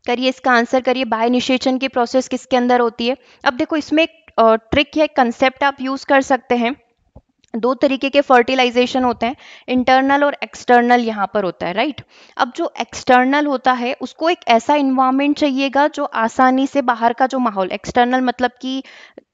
Speaker 1: करिए इसका आंसर करिए बाय इनिशिएशन की प्रोसेस किसके अंदर होती है अब देखो इसमें एक ट्रिक या कंसेप्ट आप यूज़ कर सकते हैं दो तरीके के फर्टिलाइजेशन होते हैं इंटरनल और एक्सटर्नल यहाँ पर होता है राइट अब जो एक्सटर्नल होता है उसको एक ऐसा इन्वायरमेंट चाहिएगा जो आसानी से बाहर का जो माहौल एक्सटर्नल मतलब कि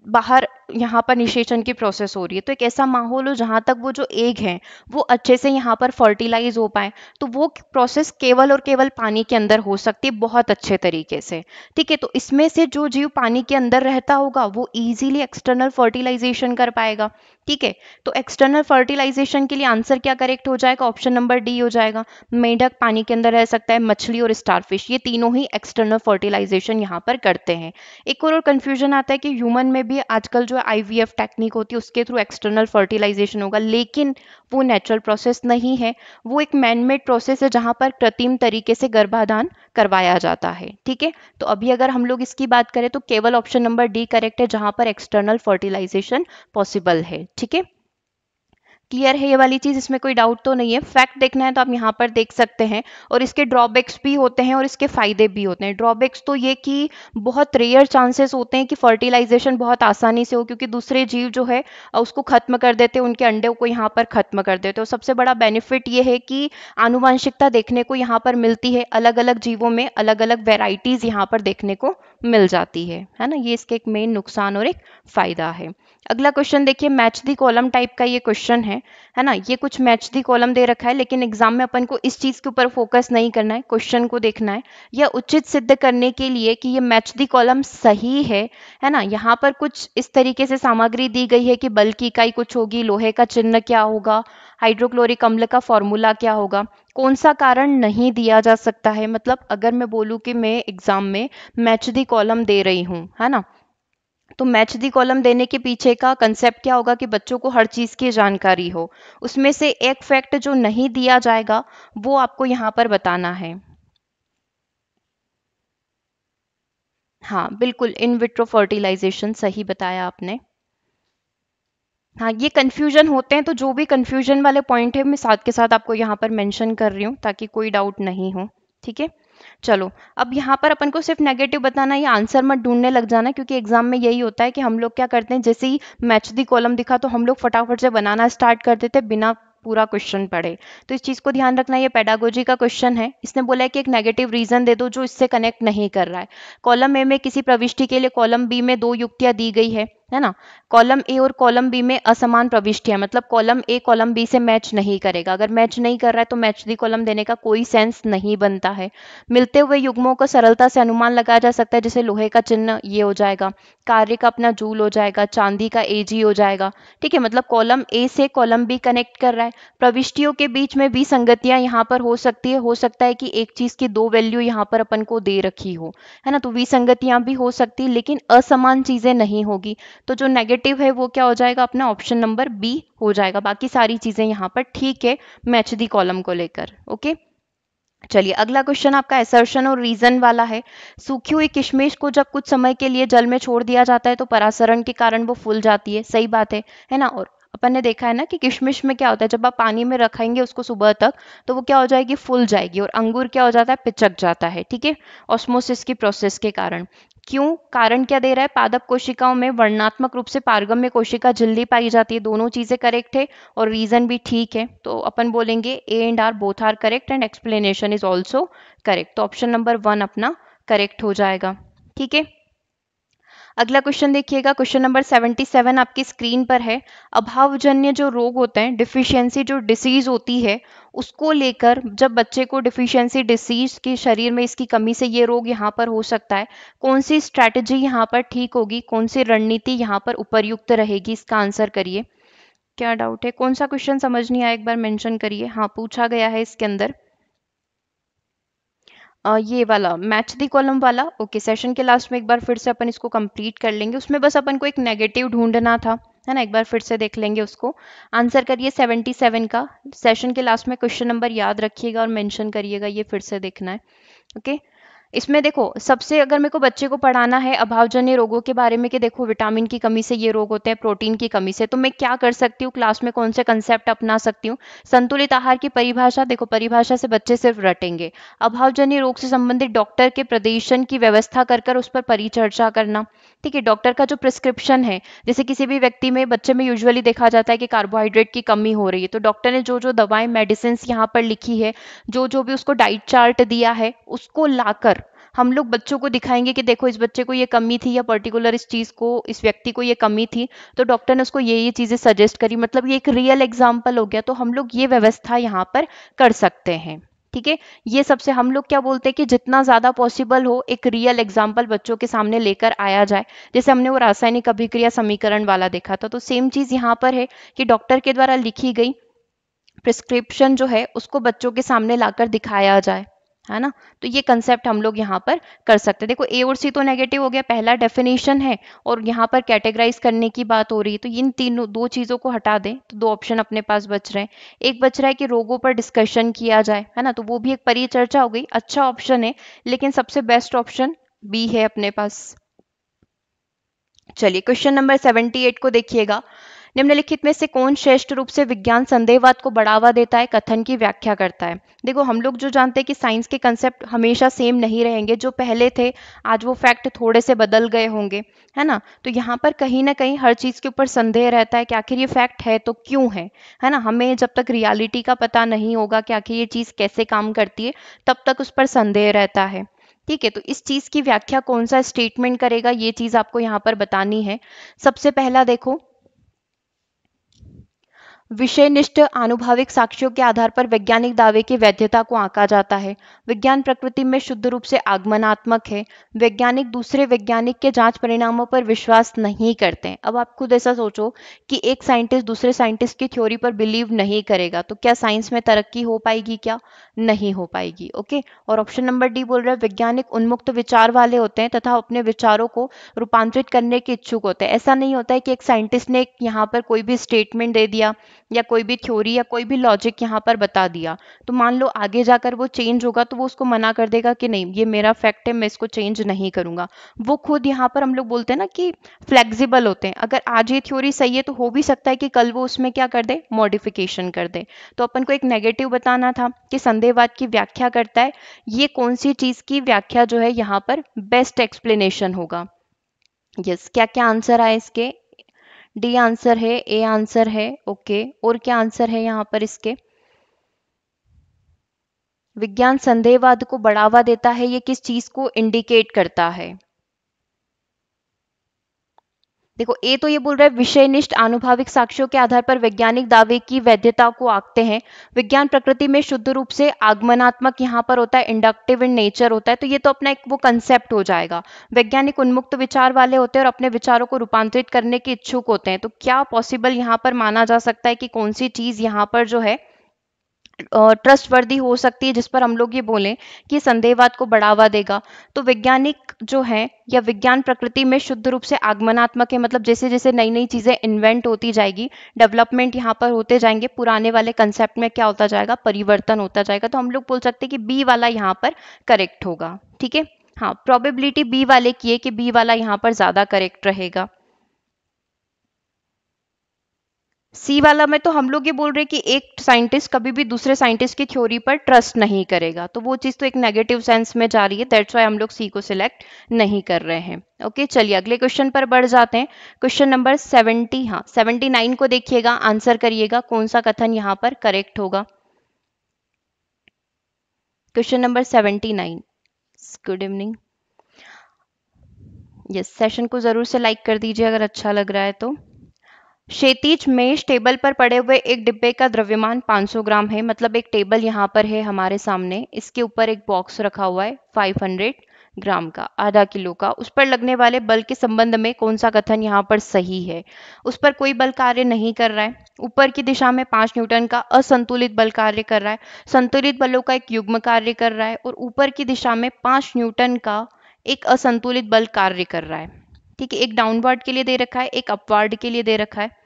Speaker 1: बाहर यहाँ पर निषेचन की प्रोसेस हो रही है तो एक ऐसा माहौल हो जहाँ तक वो जो एग हैं वो अच्छे से यहाँ पर फर्टिलाइज हो पाए तो वो प्रोसेस केवल और केवल पानी के अंदर हो सकती है बहुत अच्छे तरीके से ठीक है तो इसमें से जो जीव पानी के अंदर रहता होगा वो ईजिली एक्सटर्नल फर्टिलाइजेशन कर पाएगा ठीक है तो एक्सटर्नल फर्टिलाइजेशन के लिए आंसर क्या करेक्ट हो जाएगा ऑप्शन नंबर डी हो जाएगा मेढक पानी के अंदर रह सकता है मछली और स्टारफिश ये तीनों ही एक्सटर्नल फर्टिलाइजेशन यहाँ पर करते हैं एक और कंफ्यूजन आता है कि ह्यूमन में भी आजकल जो आई टेक्निक होती है उसके थ्रू एक्सटर्नल फर्टिलाइजेशन होगा लेकिन वो नेचुरल प्रोसेस नहीं है वो एक मैनमेड प्रोसेस है जहाँ पर कृत्रिम तरीके से गर्भाधान करवाया जाता है ठीक है तो अभी अगर हम लोग इसकी बात करें तो केवल ऑप्शन नंबर डी करेक्ट है जहाँ पर एक्सटर्नल फर्टिलाइजेशन पॉसिबल है ठीक है क्लियर है ये वाली चीज़ इसमें कोई डाउट तो नहीं है फैक्ट देखना है तो आप यहाँ पर देख सकते हैं और इसके ड्रॉबैक्स भी होते हैं और इसके फायदे भी होते हैं ड्रॉबैक्स तो ये कि बहुत रेयर चांसेस होते हैं कि फर्टिलाइजेशन बहुत आसानी से हो क्योंकि दूसरे जीव जो है उसको खत्म कर देते हैं उनके अंडे को यहाँ पर खत्म कर देते हैं तो सबसे बड़ा बेनिफिट ये है कि आनुवंशिकता देखने को यहाँ पर मिलती है अलग अलग जीवों में अलग अलग वेराइटीज़ यहाँ पर देखने को मिल जाती है है ना ये इसके एक मेन नुकसान और एक फ़ायदा है अगला क्वेश्चन देखिए मैच दी कॉलम टाइप का ये क्वेश्चन है है ना ये कुछ मैच दी कॉलम दे रखा है लेकिन एग्जाम में अपन को इस चीज़ के ऊपर फोकस नहीं करना है क्वेश्चन को देखना है या उचित सिद्ध करने के लिए कि ये मैच दी कॉलम सही है है ना यहाँ पर कुछ इस तरीके से सामग्री दी गई है कि बल की इकाई कुछ होगी लोहे का चिन्ह क्या होगा हाइड्रोक्लोरिक अम्ल का फॉर्मूला क्या होगा कौन सा कारण नहीं दिया जा सकता है मतलब अगर मैं बोलूँ कि मैं एग्जाम में मैच दी कॉलम दे रही हूँ है ना तो मैच दी कॉलम देने के पीछे का कंसेप्ट क्या होगा कि बच्चों को हर चीज़ की जानकारी हो उसमें से एक फैक्ट जो नहीं दिया जाएगा वो आपको यहाँ पर बताना है हाँ बिल्कुल इन विट्रो फर्टिलाइजेशन सही बताया आपने हाँ ये कन्फ्यूजन होते हैं तो जो भी कन्फ्यूजन वाले पॉइंट है मैं साथ के साथ आपको यहाँ पर मेंशन कर रही हूँ ताकि कोई डाउट नहीं हो ठीक है चलो अब यहाँ पर अपन को सिर्फ नेगेटिव बताना या आंसर मत ढूंढने लग जाना क्योंकि एग्जाम में यही होता है कि हम लोग क्या करते हैं जैसे ही मैच दी कॉलम दिखा तो हम लोग फटाफट से बनाना स्टार्ट करते थे बिना पूरा क्वेश्चन पढ़े तो इस चीज़ को ध्यान रखना ये पेडागोजी का क्वेश्चन है इसने बोला है कि एक नेगेटिव रीजन दे दो जो इससे कनेक्ट नहीं कर रहा है कॉलम ए में किसी प्रविष्टि के लिए कॉलम बी में दो युक्तियाँ दी गई है है ना कॉलम ए और कॉलम बी में असमान प्रविष्टियां मतलब कॉलम ए कॉलम बी से मैच नहीं करेगा अगर मैच नहीं कर रहा है तो मैच दी कॉलम देने का कोई सेंस नहीं बनता है मिलते हुए युग्मों को सरलता से अनुमान लगाया जा सकता है जैसे लोहे का चिन्ह ये हो जाएगा कार्य का अपना जूल हो जाएगा चांदी का एजी हो जाएगा ठीक है मतलब कॉलम ए से कॉलम बी कनेक्ट कर रहा है प्रविष्टियों के बीच में भी संगतियां यहाँ पर हो सकती है हो सकता है कि एक चीज की दो वैल्यू यहाँ पर अपन को दे रखी हो है ना तो विसंगतियां भी हो सकती लेकिन असमान चीजें नहीं होगी तो जो नेगेटिव है वो क्या हो जाएगा अपना ऑप्शन नंबर बी हो जाएगा बाकी सारी चीज़ें यहाँ पर ठीक है मैच दी कॉलम को लेकर ओके चलिए अगला क्वेश्चन आपका एसर्शन और रीजन वाला है सूखी हुई किशमिश को जब कुछ समय के लिए जल में छोड़ दिया जाता है तो परासरण के कारण वो फूल जाती है सही बात है है ना और अपन ने देखा है ना कि किशमिश में क्या होता है जब आप पानी में रखेंगे उसको सुबह तक तो वो क्या हो जाएगी फुल जाएगी और अंगूर क्या हो जाता है पिचक जाता है ठीक है ऑस्मोसिस की प्रोसेस के कारण क्यों कारण क्या दे रहा है पादप कोशिकाओं में वर्णात्मक रूप से पारगम में कोशिका जल्दी पाई जाती है दोनों चीजें करेक्ट है और रीजन भी ठीक है तो अपन बोलेंगे A and R both are correct and explanation is also correct तो ऑप्शन नंबर वन अपना करेक्ट हो जाएगा ठीक है अगला क्वेश्चन देखिएगा क्वेश्चन नंबर 77 आपकी स्क्रीन पर है अभावजन्य जो रोग होते हैं डिफिशियंसी जो डिसीज होती है उसको लेकर जब बच्चे को डिफिशियंसी डिसीज के शरीर में इसकी कमी से ये रोग यहाँ पर हो सकता है कौन सी स्ट्रैटेजी यहाँ पर ठीक होगी कौन सी रणनीति यहाँ पर उपयुक्त रहेगी इसका आंसर करिए क्या डाउट है कौन सा क्वेश्चन समझ नहीं आया एक बार मैंशन करिए हाँ पूछा गया है इसके अंदर ये वाला मैच दी कॉलम वाला ओके सेशन के लास्ट में एक बार फिर से अपन इसको कंप्लीट कर लेंगे उसमें बस अपन को एक नेगेटिव ढूंढना था है ना एक बार फिर से देख लेंगे उसको आंसर करिए 77 का सेशन के लास्ट में क्वेश्चन नंबर याद रखिएगा और मेंशन करिएगा ये फिर से देखना है ओके okay? इसमें देखो सबसे अगर मेरे को बच्चे को पढ़ाना है अभावजन्य रोगों के बारे में कि देखो विटामिन की कमी से ये रोग होते हैं प्रोटीन की कमी से तो मैं क्या कर सकती हूँ क्लास में कौन से कंसेप्ट अपना सकती हूँ संतुलित आहार की परिभाषा देखो परिभाषा से बच्चे सिर्फ रटेंगे अभावजन्य रोग से संबंधित डॉक्टर के प्रदेशन की व्यवस्था कर कर उस पर परिचर्चा करना ठीक है डॉक्टर का जो प्रिस्क्रिप्शन है जैसे किसी भी व्यक्ति में बच्चे में यूजुअली देखा जाता है कि कार्बोहाइड्रेट की कमी हो रही है तो डॉक्टर ने जो जो दवाएं मेडिसिन यहाँ पर लिखी है जो जो भी उसको डाइट चार्ट दिया है उसको लाकर हम लोग बच्चों को दिखाएंगे कि देखो इस बच्चे को ये कमी थी या पर्टिकुलर इस चीज़ को इस व्यक्ति को ये कमी थी तो डॉक्टर ने उसको ये ये चीज़ें सजेस्ट करी मतलब ये एक रियल एग्जाम्पल हो गया तो हम लोग ये व्यवस्था यहाँ पर कर सकते हैं ठीक है ये सबसे हम लोग क्या बोलते हैं कि जितना ज़्यादा पॉसिबल हो एक रियल एग्जाम्पल बच्चों के सामने लेकर आया जाए जैसे हमने वो रासायनिक अभिक्रिया समीकरण वाला देखा था तो सेम चीज़ यहाँ पर है कि डॉक्टर के द्वारा लिखी गई प्रिस्क्रिप्शन जो है उसको बच्चों के सामने लाकर दिखाया जाए है ना तो ये कंसेप्ट हम लोग यहाँ पर कर सकते हैं देखो ए और सी तो नेगेटिव हो गया पहला डेफिनेशन है और यहाँ पर कैटेगराइज करने की बात हो रही है तो इन तीनों दो चीज़ों को हटा दें तो दो ऑप्शन अपने पास बच रहे हैं एक बच रहा है कि रोगों पर डिस्कशन किया जाए है ना तो वो भी एक परिचर्चा हो गई अच्छा ऑप्शन है लेकिन सबसे बेस्ट ऑप्शन बी है अपने पास चलिए क्वेश्चन नंबर सेवेंटी एट को देखिएगा निम्नलिखित में से कौन श्रेष्ठ रूप से विज्ञान संदेहवाद को बढ़ावा देता है कथन की व्याख्या करता है देखो हम लोग जो जानते हैं कि साइंस के कंसेप्ट हमेशा सेम नहीं रहेंगे जो पहले थे आज वो फैक्ट थोड़े से बदल गए होंगे है ना तो यहाँ पर कहीं ना कहीं हर चीज़ के ऊपर संदेह रहता है कि आखिर ये फैक्ट है तो क्यों है है ना हमें जब तक रियालिटी का पता नहीं होगा कि आखिर ये चीज़ कैसे काम करती है तब तक उस पर संदेह रहता है ठीक है तो इस चीज की व्याख्या कौन सा स्टेटमेंट करेगा ये चीज आपको यहाँ पर बतानी है सबसे पहला देखो विषयनिष्ठ आनुभाविक साक्ष्यों के आधार पर वैज्ञानिक दावे की वैधता को आंका जाता है विज्ञान प्रकृति में शुद्ध रूप से आगमनात्मक है वैज्ञानिक दूसरे वैज्ञानिक के जांच परिणामों पर विश्वास नहीं करते अब आप खुद ऐसा सोचो कि एक साइंटिस्ट दूसरे साइंटिस्ट की थ्योरी पर बिलीव नहीं करेगा तो क्या साइंस में तरक्की हो पाएगी क्या नहीं हो पाएगी ओके और ऑप्शन नंबर डी बोल रहे वैज्ञानिक उन्मुक्त विचार वाले होते हैं तथा अपने विचारों को रूपांतरित करने के इच्छुक होते हैं ऐसा नहीं होता है कि एक साइंटिस्ट ने यहाँ पर कोई भी स्टेटमेंट दे दिया या कोई भी थ्योरी या कोई भी लॉजिक यहाँ पर बता दिया तो मान लो आगे जाकर वो चेंज होगा तो वो उसको मना कर देगा कि नहीं ये मेरा फैक्ट है मैं इसको चेंज नहीं करूंगा वो खुद यहाँ पर हम लोग बोलते हैं ना कि फ्लेक्सिबल होते हैं अगर आज ये थ्योरी सही है तो हो भी सकता है कि कल वो उसमें क्या कर दे मॉडिफिकेशन कर दे तो अपन को एक नेगेटिव बताना था कि संदेहवाद की व्याख्या करता है ये कौन सी चीज़ की व्याख्या जो है यहाँ पर बेस्ट एक्सप्लेनेशन होगा यस yes, क्या क्या आंसर आए इसके डी आंसर है ए आंसर है ओके और क्या आंसर है यहाँ पर इसके विज्ञान संदेहवाद को बढ़ावा देता है ये किस चीज को इंडिकेट करता है देखो ए तो ये बोल रहा है विषयनिष्ठ आनुभाविक साक्ष्यों के आधार पर वैज्ञानिक दावे की वैधता को आंकते हैं विज्ञान प्रकृति में शुद्ध रूप से आगमनात्मक यहाँ पर होता है इंडक्टिव इन नेचर होता है तो ये तो अपना एक वो कंसेप्ट हो जाएगा वैज्ञानिक उन्मुक्त विचार वाले होते हैं और अपने विचारों को रूपांतरित करने के इच्छुक होते हैं तो क्या पॉसिबल यहाँ पर माना जा सकता है कि कौन सी चीज यहाँ पर जो है ट्रस्टवर्दी हो सकती है जिस पर हम लोग ये बोलें कि संदेहवाद को बढ़ावा देगा तो वैज्ञानिक जो है या विज्ञान प्रकृति में शुद्ध रूप से आगमनात्मक है मतलब जैसे जैसे नई नई चीज़ें इन्वेंट होती जाएगी डेवलपमेंट यहाँ पर होते जाएंगे पुराने वाले कंसेप्ट में क्या होता जाएगा परिवर्तन होता जाएगा तो हम लोग बोल सकते हैं कि बी वाला यहाँ पर करेक्ट होगा ठीक है हाँ प्रॉबेबिलिटी बी वाले की है कि बी वाला यहाँ पर ज़्यादा करेक्ट रहेगा सी वाला में तो हम लोग ये बोल रहे हैं कि एक साइंटिस्ट कभी भी दूसरे साइंटिस्ट की थ्योरी पर ट्रस्ट नहीं करेगा तो वो चीज़ तो एक नेगेटिव सेंस में जा रही है दैट्स वाई हम लोग सी को सिलेक्ट नहीं कर रहे हैं ओके okay, चलिए अगले क्वेश्चन पर बढ़ जाते हैं क्वेश्चन नंबर सेवेंटी हाँ सेवेंटी नाइन को देखिएगा आंसर करिएगा कौन सा कथन यहाँ पर करेक्ट होगा question number seventy nine good evening yes session को जरूर से लाइक कर दीजिए अगर अच्छा लग रहा है तो क्षेतिज मेष टेबल पर पड़े हुए एक डिब्बे का द्रव्यमान 500 ग्राम है मतलब एक टेबल यहाँ पर है हमारे सामने इसके ऊपर एक बॉक्स रखा हुआ है 500 ग्राम का आधा किलो का उस पर लगने वाले बल के संबंध में कौन सा कथन यहाँ पर सही है उस पर कोई बल कार्य नहीं कर रहा है ऊपर की दिशा में पाँच न्यूटन का असंतुलित बल कार्य कर रहा है संतुलित बलों का एक युग्म कार्य कर रहा है और ऊपर की दिशा में पाँच न्यूटन का एक असंतुलित बल कार्य कर रहा है ठीक है एक डाउनवर्ड के लिए दे रखा है एक अपवर्ड के लिए दे रखा है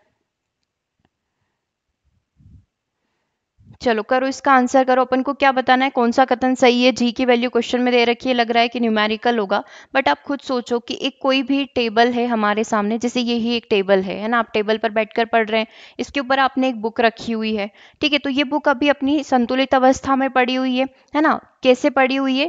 Speaker 1: चलो करो इसका आंसर करो अपन को क्या बताना है कौन सा कथन सही है जी की वैल्यू क्वेश्चन में दे रखी है लग रहा है कि न्यूमेरिकल होगा बट आप खुद सोचो कि एक कोई भी टेबल है हमारे सामने जैसे यही एक टेबल है है ना आप टेबल पर बैठकर पढ़ रहे हैं इसके ऊपर आपने एक बुक रखी हुई है ठीक है तो ये बुक अभी अपनी संतुलित अवस्था में पड़ी हुई है है ना कैसे पड़ी हुई है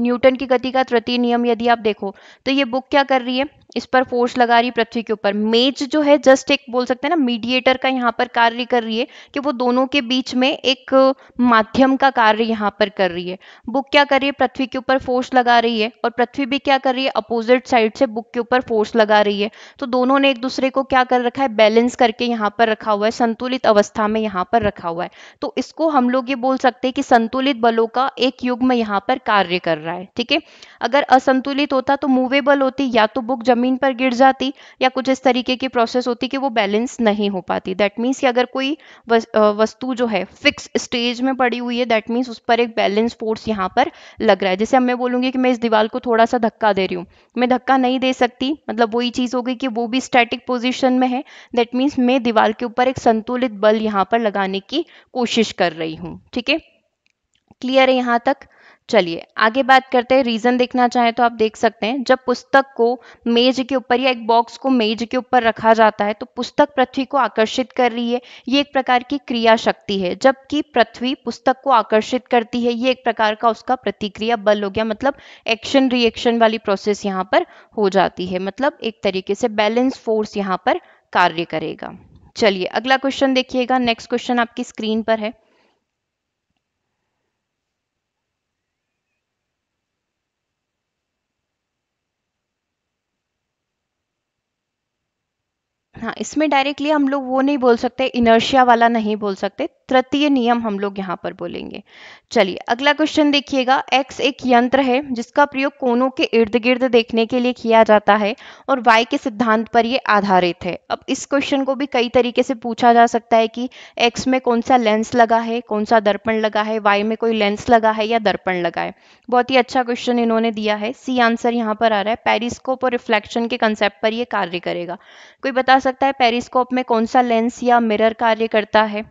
Speaker 1: न्यूटन की गति का तृतीय नियम यदि आप देखो तो ये बुक क्या कर रही है इस पर फोर्स लगा रही है पृथ्वी के ऊपर मेज जो है जस्ट एक बोल सकते हैं ना मीडिएटर का यहाँ पर कार्य कर रही है कि वो दोनों के बीच में एक माध्यम का कार्य यहाँ पर कर रही है बुक क्या कर रही है पृथ्वी के ऊपर फोर्स लगा रही है और पृथ्वी भी क्या कर रही है अपोजिट साइड से बुक के ऊपर फोर्स लगा रही है तो दोनों ने एक दूसरे को क्या कर रखा है बैलेंस करके यहाँ पर रखा हुआ है संतुलित अवस्था में यहाँ पर रखा हुआ है तो इसको हम लोग ये बोल सकते हैं कि संतुलित बलों का एक युग्म यहाँ पर कार्य कर रहा है ठीक है अगर असंतुलित होता तो मूवेबल होती या तो बुक जमीन पर गिर जाती या कुछ इस तरीके की प्रोसेस होती कि वो बैलेंस नहीं हो पाती दैट मीन्स कि अगर कोई वस्तु जो है फिक्स स्टेज में पड़ी हुई है दैट मीन्स उस पर एक बैलेंस फोर्स यहाँ पर लग रहा है जैसे अब मैं बोलूँगी कि मैं इस दीवार को थोड़ा सा धक्का दे रही हूँ मैं धक्का नहीं दे सकती मतलब वही चीज़ हो गई कि वो भी स्टैटिक पोजिशन में है दैट मीन्स मैं दीवार के ऊपर एक संतुलित बल यहाँ पर लगाने की कोशिश कर रही हूँ ठीक है क्लियर है यहाँ तक चलिए आगे बात करते हैं रीजन देखना चाहे तो आप देख सकते हैं जब पुस्तक को मेज के ऊपर या एक बॉक्स को मेज के ऊपर रखा जाता है तो पुस्तक पृथ्वी को आकर्षित कर रही है ये एक प्रकार की क्रिया शक्ति है जबकि पृथ्वी पुस्तक को आकर्षित करती है ये एक प्रकार का उसका प्रतिक्रिया बल हो गया मतलब एक्शन रिएक्शन वाली प्रोसेस यहाँ पर हो जाती है मतलब एक तरीके से बैलेंस फोर्स यहाँ पर कार्य करेगा चलिए अगला क्वेश्चन देखिएगा नेक्स्ट क्वेश्चन आपकी स्क्रीन पर है हाँ इसमें डायरेक्टली हम लोग वो नहीं बोल सकते इनर्शिया वाला नहीं बोल सकते तृतीय नियम हम लोग यहाँ पर बोलेंगे चलिए अगला क्वेश्चन देखिएगा एक्स एक यंत्र है जिसका प्रयोग कोनों के इर्द गिर्द देखने के लिए किया जाता है और वाई के सिद्धांत पर ये आधारित है अब इस क्वेश्चन को भी कई तरीके से पूछा जा सकता है कि एक्स में कौन सा लेंस लगा है कौन सा दर्पण लगा है वाई में कोई लेंस लगा है या दर्पण लगा है बहुत ही अच्छा क्वेश्चन इन्होंने दिया है सी आंसर यहाँ पर आ रहा है पेरिस्कोप और रिफ्लेक्शन के कंसेप्ट पर यह कार्य करेगा कोई बता सकता है पेरिस्कोप में कौन सा लेंस या मिरर कार्य करता है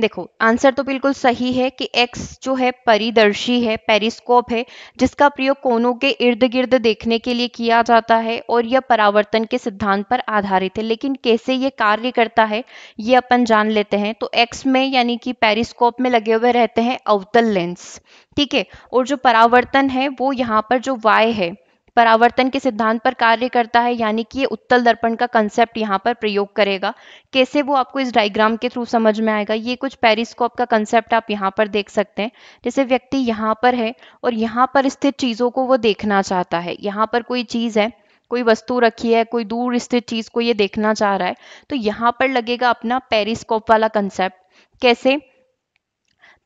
Speaker 1: देखो आंसर तो बिल्कुल सही है कि एक्स जो है परिदर्शी है पेरिस्कोप है जिसका प्रयोग कोनों के इर्द गिर्द देखने के लिए किया जाता है और यह परावर्तन के सिद्धांत पर आधारित है लेकिन कैसे ये कार्य करता है ये अपन जान लेते हैं तो एक्स में यानी कि पेरिस्कोप में लगे हुए रहते हैं अवतल लेंस ठीक है और जो परावर्तन है वो यहाँ पर जो वाई है परावर्तन के सिद्धांत पर कार्य करता है यानी कि ये उत्तल दर्पण का कंसेप्ट यहाँ पर प्रयोग करेगा कैसे वो आपको इस डायग्राम के थ्रू समझ में आएगा ये कुछ पेरिस्कोप का कंसेप्ट आप यहाँ पर देख सकते हैं जैसे व्यक्ति यहाँ पर है और यहाँ पर स्थित चीज़ों को वो देखना चाहता है यहाँ पर कोई चीज़ है कोई वस्तु रखी है कोई दूर स्थित चीज़ को ये देखना चाह रहा है तो यहाँ पर लगेगा अपना पेरिस्कोप वाला कंसेप्ट कैसे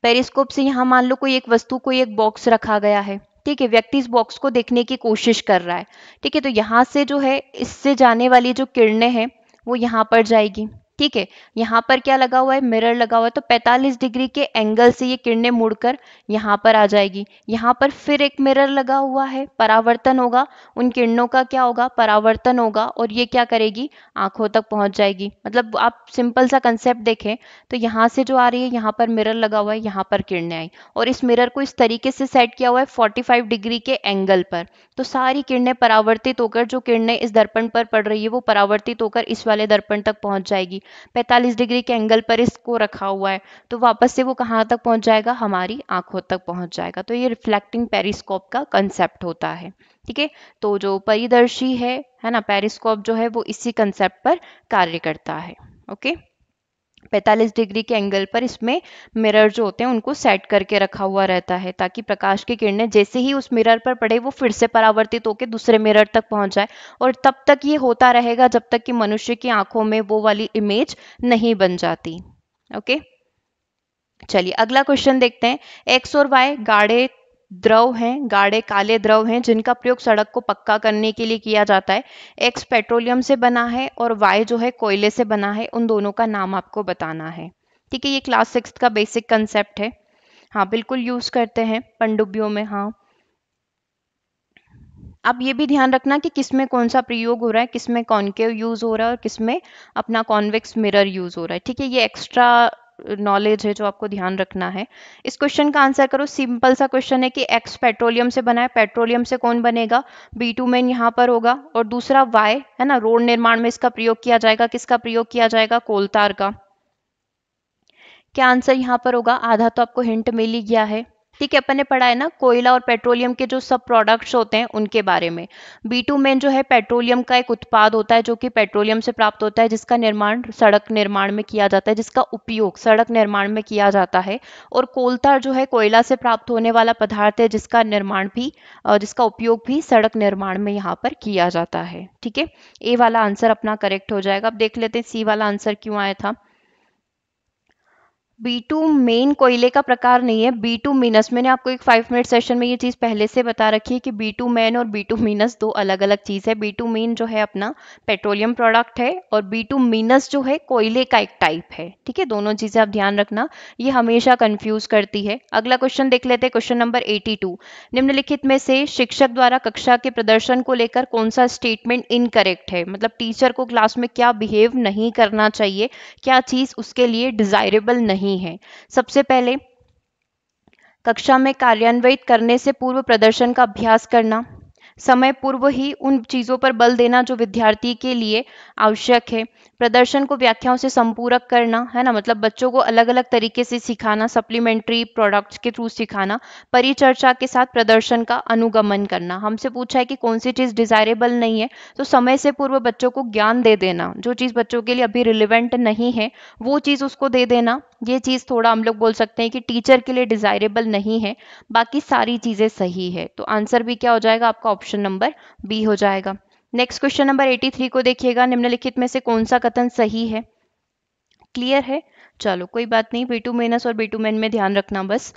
Speaker 1: पेरिस्कोप से यहाँ मान लो कोई एक वस्तु कोई एक बॉक्स रखा गया है ठीक है व्यक्ति इस बॉक्स को देखने की कोशिश कर रहा है ठीक है तो यहाँ से जो है इससे जाने वाली जो किरणें हैं वो यहाँ पर जाएगी ठीक है यहाँ पर क्या लगा हुआ है मिरर लगा हुआ है तो 45 डिग्री के एंगल से ये किरणें मुड़कर यहाँ पर आ जाएगी यहाँ पर फिर एक मिरर लगा हुआ है परावर्तन होगा उन किरणों का क्या होगा परावर्तन होगा और ये क्या करेगी आंखों तक पहुंच जाएगी मतलब आप सिंपल सा कंसेप्ट देखें तो यहाँ से जो आ रही है यहाँ पर मिरर लगा हुआ है यहाँ पर किरणें आई और इस मिरर को इस तरीके से सेट किया हुआ है फोर्टी डिग्री के एंगल पर तो सारी किरणें परावर्तित होकर जो किरणें इस दर्पण पर पड़ रही है वो परावर्तित होकर इस वाले दर्पण तक पहुंच जाएगी 45 डिग्री के एंगल पर इसको रखा हुआ है तो वापस से वो कहाँ तक पहुँच जाएगा हमारी आंखों तक पहुँच जाएगा तो ये रिफ्लेक्टिंग पेरिस्कोप का कंसेप्ट होता है ठीक है तो जो परिदर्शी है है ना पेरिस्कोप जो है वो इसी कंसेप्ट पर कार्य करता है ओके okay? 45 डिग्री के एंगल पर इसमें मिरर जो होते हैं उनको सेट करके रखा हुआ रहता है ताकि प्रकाश की किरणें जैसे ही उस मिरर पर पड़े वो फिर से परावर्तित होकर दूसरे मिरर तक पहुंच जाए और तब तक ये होता रहेगा जब तक कि मनुष्य की आंखों में वो वाली इमेज नहीं बन जाती ओके चलिए अगला क्वेश्चन देखते हैं एक्स और वाई गाढ़े द्रव हैं गाढ़े काले द्रव हैं जिनका प्रयोग सड़क को पक्का करने के लिए किया जाता है एक्स पेट्रोलियम से बना है और वाई जो है कोयले से बना है उन दोनों का नाम आपको बताना है ठीक है ये क्लास सिक्स का बेसिक कंसेप्ट है हाँ बिल्कुल यूज करते हैं पंडुबियों में हाँ अब ये भी ध्यान रखना कि किसमें कौन सा प्रयोग हो रहा है किसमें कॉन्केव यूज हो रहा है और किसमें अपना कॉन्वेक्स मिरर यूज हो रहा है ठीक है ये एक्स्ट्रा नॉलेज है जो आपको ध्यान रखना है इस क्वेश्चन का आंसर करो सिंपल सा क्वेश्चन है कि एक्स पेट्रोलियम से बना है पेट्रोलियम से कौन बनेगा बी टू मेन यहाँ पर होगा और दूसरा वाई है ना रोड निर्माण में इसका प्रयोग किया जाएगा किसका प्रयोग किया जाएगा कोलतार का क्या आंसर यहाँ पर होगा आधा तो आपको हिंट मिल ही गया है ठीक है अपन ने पढ़ा है ना कोयला और पेट्रोलियम के जो सब प्रोडक्ट्स होते हैं उनके बारे में बी टू मेन जो है पेट्रोलियम का एक उत्पाद होता है जो कि पेट्रोलियम से प्राप्त होता है जिसका निर्माण सड़क निर्माण में किया जाता है जिसका उपयोग सड़क निर्माण में किया जाता है और कोलतार जो है कोयला से प्राप्त होने वाला पदार्थ है जिसका निर्माण भी जिसका उपयोग भी सड़क निर्माण में यहाँ पर किया जाता है ठीक है ए वाला आंसर अपना करेक्ट हो जाएगा अब देख लेते हैं सी वाला आंसर क्यों आया था बी टू मेन कोयले का प्रकार नहीं है बी टू मीनस मैंने आपको एक फाइव मिनट सेशन में ये चीज़ पहले से बता रखी है कि बी टू मैन और बी टू मीनस दो अलग अलग चीज़ है बी टू मेन जो है अपना पेट्रोलियम प्रोडक्ट है और बी टू मीनस जो है कोयले का एक टाइप है ठीक है दोनों चीज़ें आप ध्यान रखना ये हमेशा कन्फ्यूज करती है अगला क्वेश्चन देख लेते हैं क्वेश्चन नंबर टू निम्नलिखित में से शिक्षक द्वारा कक्षा के प्रदर्शन को लेकर कौन सा स्टेटमेंट इनकरेक्ट है मतलब टीचर को क्लास में क्या बिहेव नहीं करना चाहिए क्या चीज़ उसके लिए डिजायरेबल नहीं नहीं है सबसे पहले कक्षा में कार्यान्वित करने से पूर्व प्रदर्शन का अभ्यास करना समय पूर्व ही उन चीज़ों पर बल देना जो विद्यार्थी के लिए आवश्यक है प्रदर्शन को व्याख्याओं से संपूरक करना है ना मतलब बच्चों को अलग अलग तरीके से सिखाना सप्लीमेंट्री प्रोडक्ट्स के थ्रू सिखाना परिचर्चा के साथ प्रदर्शन का अनुगमन करना हमसे पूछा है कि कौन सी चीज़ डिजायरेबल नहीं है तो समय से पूर्व बच्चों को ज्ञान दे देना जो चीज़ बच्चों के लिए अभी रिलिवेंट नहीं है वो चीज़ उसको दे देना ये चीज़ थोड़ा हम लोग बोल सकते हैं कि टीचर के लिए डिजायरेबल नहीं है बाकी सारी चीज़ें सही है तो आंसर भी क्या हो जाएगा आपका ऑप्शन नंबर बी हो जाएगा नेक्स्ट क्वेश्चन नंबर 83 को देखिएगा निम्नलिखित में से कौन सा कथन सही है क्लियर है चलो कोई बात नहीं बेटू माइनस और बेटू मेन में ध्यान रखना बस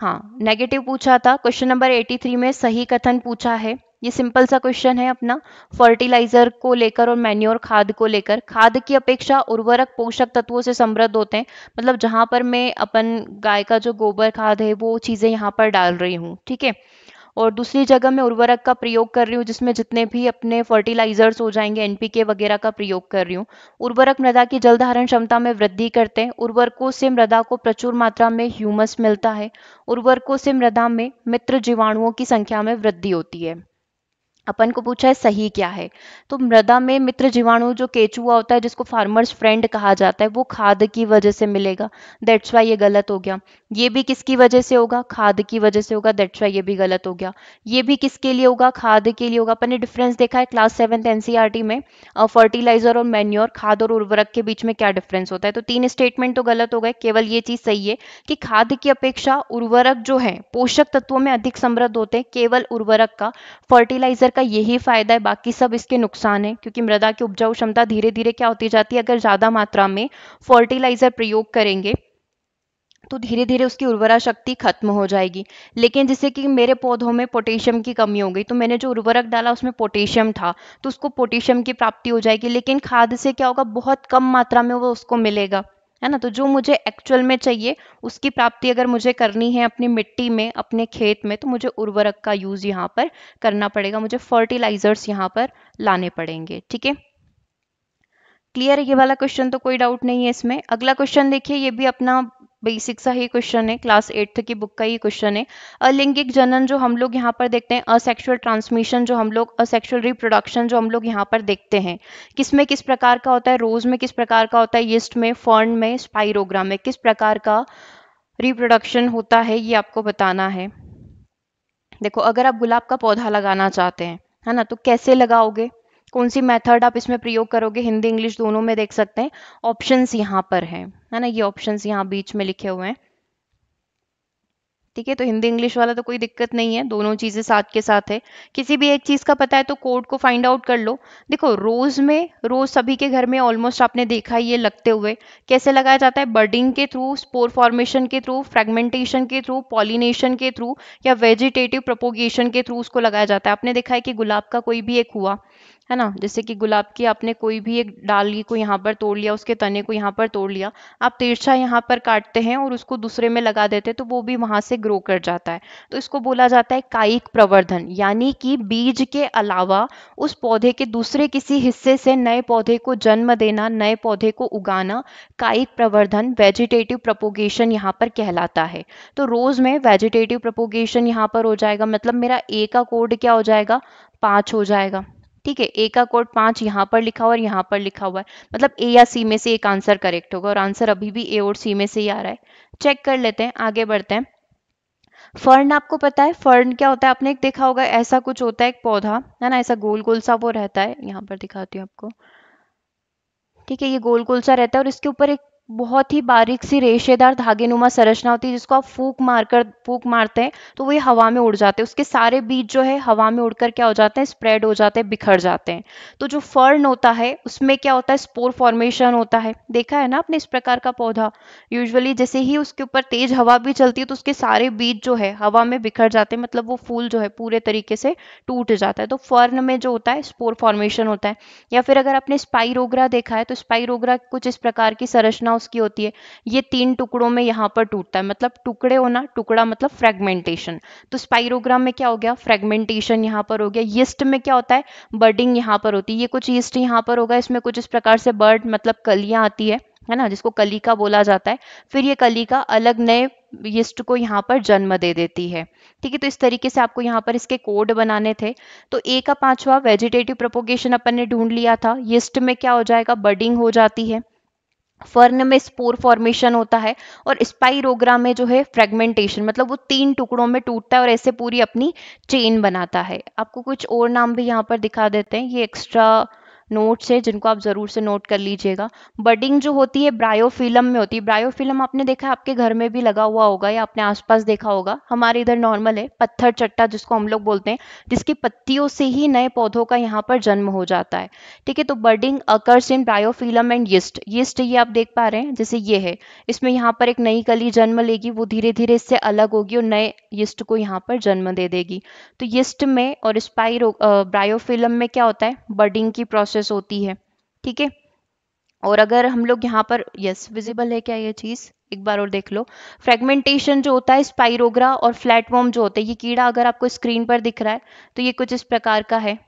Speaker 1: हाँ नेगेटिव पूछा था क्वेश्चन नंबर 83 में सही कथन पूछा है ये सिंपल सा क्वेश्चन है अपना फर्टिलाइजर को लेकर और मैन्योर खाद को लेकर खाद की अपेक्षा उर्वरक पोषक तत्वों से समृद्ध होते हैं मतलब जहां पर मैं अपन गाय का जो गोबर खाद है वो चीज़ें यहाँ पर डाल रही हूँ ठीक है और दूसरी जगह मैं उर्वरक का प्रयोग कर रही हूँ जिसमें जितने भी अपने फर्टिलाइजर्स हो जाएंगे एनपीके वगैरह का प्रयोग कर रही हूँ उर्वरक मृदा की जल धारण क्षमता में वृद्धि करते हैं उर्वरकों से मृदा को प्रचुर मात्रा में ह्यूमस मिलता है उर्वरकों से मृदा में मित्र जीवाणुओं की संख्या में वृद्धि होती है अपन को पूछा है सही क्या है तो मृदा में मित्र जीवाणु जो केचुआ होता है जिसको फार्मर्स फ्रेंड कहा जाता है वो खाद की वजह से मिलेगा दैट्स वाई ये गलत हो गया ये भी किसकी वजह से होगा खाद की वजह से होगा दैट्स वाई ये भी गलत हो गया ये भी किसके लिए होगा खाद के लिए होगा अपन ने डिफरेंस देखा है क्लास सेवेंथ एनसीईआरटी में फर्टिलाइजर और मैन्योर खाद और उर्वरक के बीच में क्या डिफरेंस होता है तो तीन स्टेटमेंट तो गलत हो गए केवल ये चीज सही है कि खाद की अपेक्षा उर्वरक जो है पोषक तत्वों में अधिक समृद्ध होते हैं केवल उर्वरक का फर्टिलाइजर का यही फायदा है बाकी सब इसके नुकसान है क्योंकि मृदा की उपजाऊ क्षमता धीरे धीरे क्या होती जाती है अगर ज्यादा मात्रा में फर्टिलाइजर प्रयोग करेंगे तो धीरे धीरे उसकी उर्वरा शक्ति खत्म हो जाएगी लेकिन जैसे कि मेरे पौधों में पोटेशियम की कमी हो गई तो मैंने जो उर्वरक डाला उसमें पोटेशियम था तो उसको पोटेशियम की प्राप्ति हो जाएगी लेकिन खाद से क्या होगा बहुत कम मात्रा में वो उसको मिलेगा है ना तो जो मुझे एक्चुअल में चाहिए उसकी प्राप्ति अगर मुझे करनी है अपनी मिट्टी में अपने खेत में तो मुझे उर्वरक का यूज़ यहाँ पर करना पड़ेगा मुझे फर्टिलाइजर्स यहाँ पर लाने पड़ेंगे ठीक है क्लियर है ये वाला क्वेश्चन तो कोई डाउट नहीं है इसमें अगला क्वेश्चन देखिए ये भी अपना बेसिक सा ही क्वेश्चन है क्लास एट्थ की बुक का ही क्वेश्चन है अलैंगिक जनन जो हम लोग यहाँ पर देखते हैं असेक्सुअल ट्रांसमिशन जो हम लोग असेक्सुअल रिप्रोडक्शन जो हम लोग यहाँ पर देखते हैं किसमें किस प्रकार का होता है रोज में किस प्रकार का होता है यस्ट में फर्न में स्पाइरोग्राम में किस प्रकार का रिप्रोडक्शन होता है ये आपको बताना है देखो अगर आप गुलाब का पौधा लगाना चाहते हैं है ना तो कैसे लगाओगे कौन सी मेथड आप इसमें प्रयोग करोगे हिंदी इंग्लिश दोनों में देख सकते हैं ऑप्शंस यहां पर है है ना ये ऑप्शंस यहाँ बीच में लिखे हुए हैं ठीक है तो हिंदी इंग्लिश वाला तो कोई दिक्कत नहीं है दोनों चीज़ें साथ के साथ है किसी भी एक चीज़ का पता है तो कोड को फाइंड आउट कर लो देखो रोज़ में रोज़ सभी के घर में ऑलमोस्ट आपने देखा ये लगते हुए कैसे लगाया जाता है बर्डिंग के थ्रू स्पोर फॉर्मेशन के थ्रू फ्रेगमेंटेशन के थ्रू पॉलिनेशन के थ्रू या वेजिटेटिव प्रपोगेशन के थ्रू उसको लगाया जाता है आपने देखा है कि गुलाब का कोई भी एक हुआ है ना जैसे कि गुलाब की आपने कोई भी एक डाली को यहाँ पर तोड़ लिया उसके तने को यहाँ पर तोड़ लिया आप तिरछा यहाँ पर काटते हैं और उसको दूसरे में लगा देते हैं तो वो भी वहां से ग्रो कर जाता है तो इसको बोला जाता है कायिक प्रवर्धन यानी कि बीज के अलावा उस पौधे के दूसरे किसी हिस्से से नए पौधे को जन्म देना नए पौधे को उगाना कायिक प्रवर्धन वेजिटेटिव प्रपोगेशन यहाँ पर कहलाता है तो रोज में वेजिटेटिव प्रपोगेशन यहाँ पर हो जाएगा मतलब मेरा ए का कोड क्या हो जाएगा पांच हो जाएगा ठीक है ए का कोड पांच यहाँ पर लिखा हुआ है यहाँ पर लिखा हुआ है मतलब ए या सी में से एक आंसर करेक्ट होगा और आंसर अभी भी ए और सी में से ही आ रहा है चेक कर लेते हैं आगे बढ़ते हैं फर्न आपको पता है फर्न क्या होता है आपने एक देखा होगा ऐसा कुछ होता है एक पौधा है ना ऐसा गोल गोल सा वो रहता है यहाँ पर दिखाती हूँ आपको ठीक है ये गोल गोल सा रहता है और इसके ऊपर एक बहुत ही बारीक सी रेशेदार धागे नुमा संरचना होती है जिसको आप फूक मारकर फूक मारते हैं तो वही हवा में उड़ जाते हैं उसके सारे बीज जो है हवा में उड़कर क्या हो जाते हैं स्प्रेड हो जाते हैं बिखर जाते हैं तो जो फर्न होता है उसमें क्या होता है स्पोर फॉर्मेशन होता है देखा है ना आपने इस प्रकार का पौधा यूजली जैसे ही उसके ऊपर तेज हवा भी चलती है तो उसके सारे बीज जो है हवा में बिखर जाते हैं मतलब वो फूल जो है पूरे तरीके से टूट जाता है तो फर्न में जो होता है स्पोर फॉर्मेशन होता है या फिर अगर आपने स्पाइरोग्रा देखा है तो स्पाइरोग्रा कुछ इस प्रकार की संरचना संरचना उसकी होती है ये तीन टुकड़ों में यहाँ पर टूटता है मतलब टुकड़े होना टुकड़ा मतलब फ्रेगमेंटेशन तो स्पाइरोग्राम में क्या हो गया फ्रेगमेंटेशन यहाँ पर हो गया यस्ट में क्या होता है बर्डिंग यहाँ पर होती है ये कुछ यस्ट यहाँ पर होगा इसमें कुछ इस प्रकार से बर्ड मतलब कलियाँ आती है है ना जिसको कलिका बोला जाता है फिर ये कलिका अलग नए यिस्ट को यहाँ पर जन्म दे देती है ठीक है तो इस तरीके से आपको यहाँ पर इसके कोड बनाने थे तो ए का पांचवा वेजिटेटिव प्रोपोगेशन अपन ने ढूंढ लिया था यिस्ट में क्या हो जाएगा बर्डिंग हो जाती है फर्न में स्पोर फॉर्मेशन होता है और स्पाइरोग्राम में जो है फ्रेगमेंटेशन मतलब वो तीन टुकड़ों में टूटता है और ऐसे पूरी अपनी चेन बनाता है आपको कुछ और नाम भी यहाँ पर दिखा देते हैं ये एक्स्ट्रा नोट्स है जिनको आप ज़रूर से नोट कर लीजिएगा बडिंग जो होती है ब्रायोफिलम में होती है ब्रायोफिलम आपने देखा आपके घर में भी लगा हुआ होगा या अपने आसपास देखा होगा हमारे इधर नॉर्मल है पत्थर चट्टा जिसको हम लोग बोलते हैं जिसकी पत्तियों से ही नए पौधों का यहाँ पर जन्म हो जाता है ठीक है तो budding occurs in bryophyllum and yeast yeast ये आप देख पा रहे हैं जैसे ये है इसमें यहाँ पर एक नई कली जन्म लेगी वो धीरे धीरे इससे अलग होगी और नए यस्ट को यहाँ पर जन्म दे देगी तो यस्ट में और स्पाइरो ब्रायोफिलम में क्या होता है बडिंग की प्रोसेस प्रोसेस होती है ठीक है और अगर हम लोग यहाँ पर यस विजिबल है क्या ये चीज़ एक बार और देख लो फ्रेगमेंटेशन जो होता है स्पाइरोग्रा और फ्लैटवॉर्म जो होता है ये कीड़ा अगर आपको स्क्रीन पर दिख रहा है तो ये कुछ इस प्रकार का है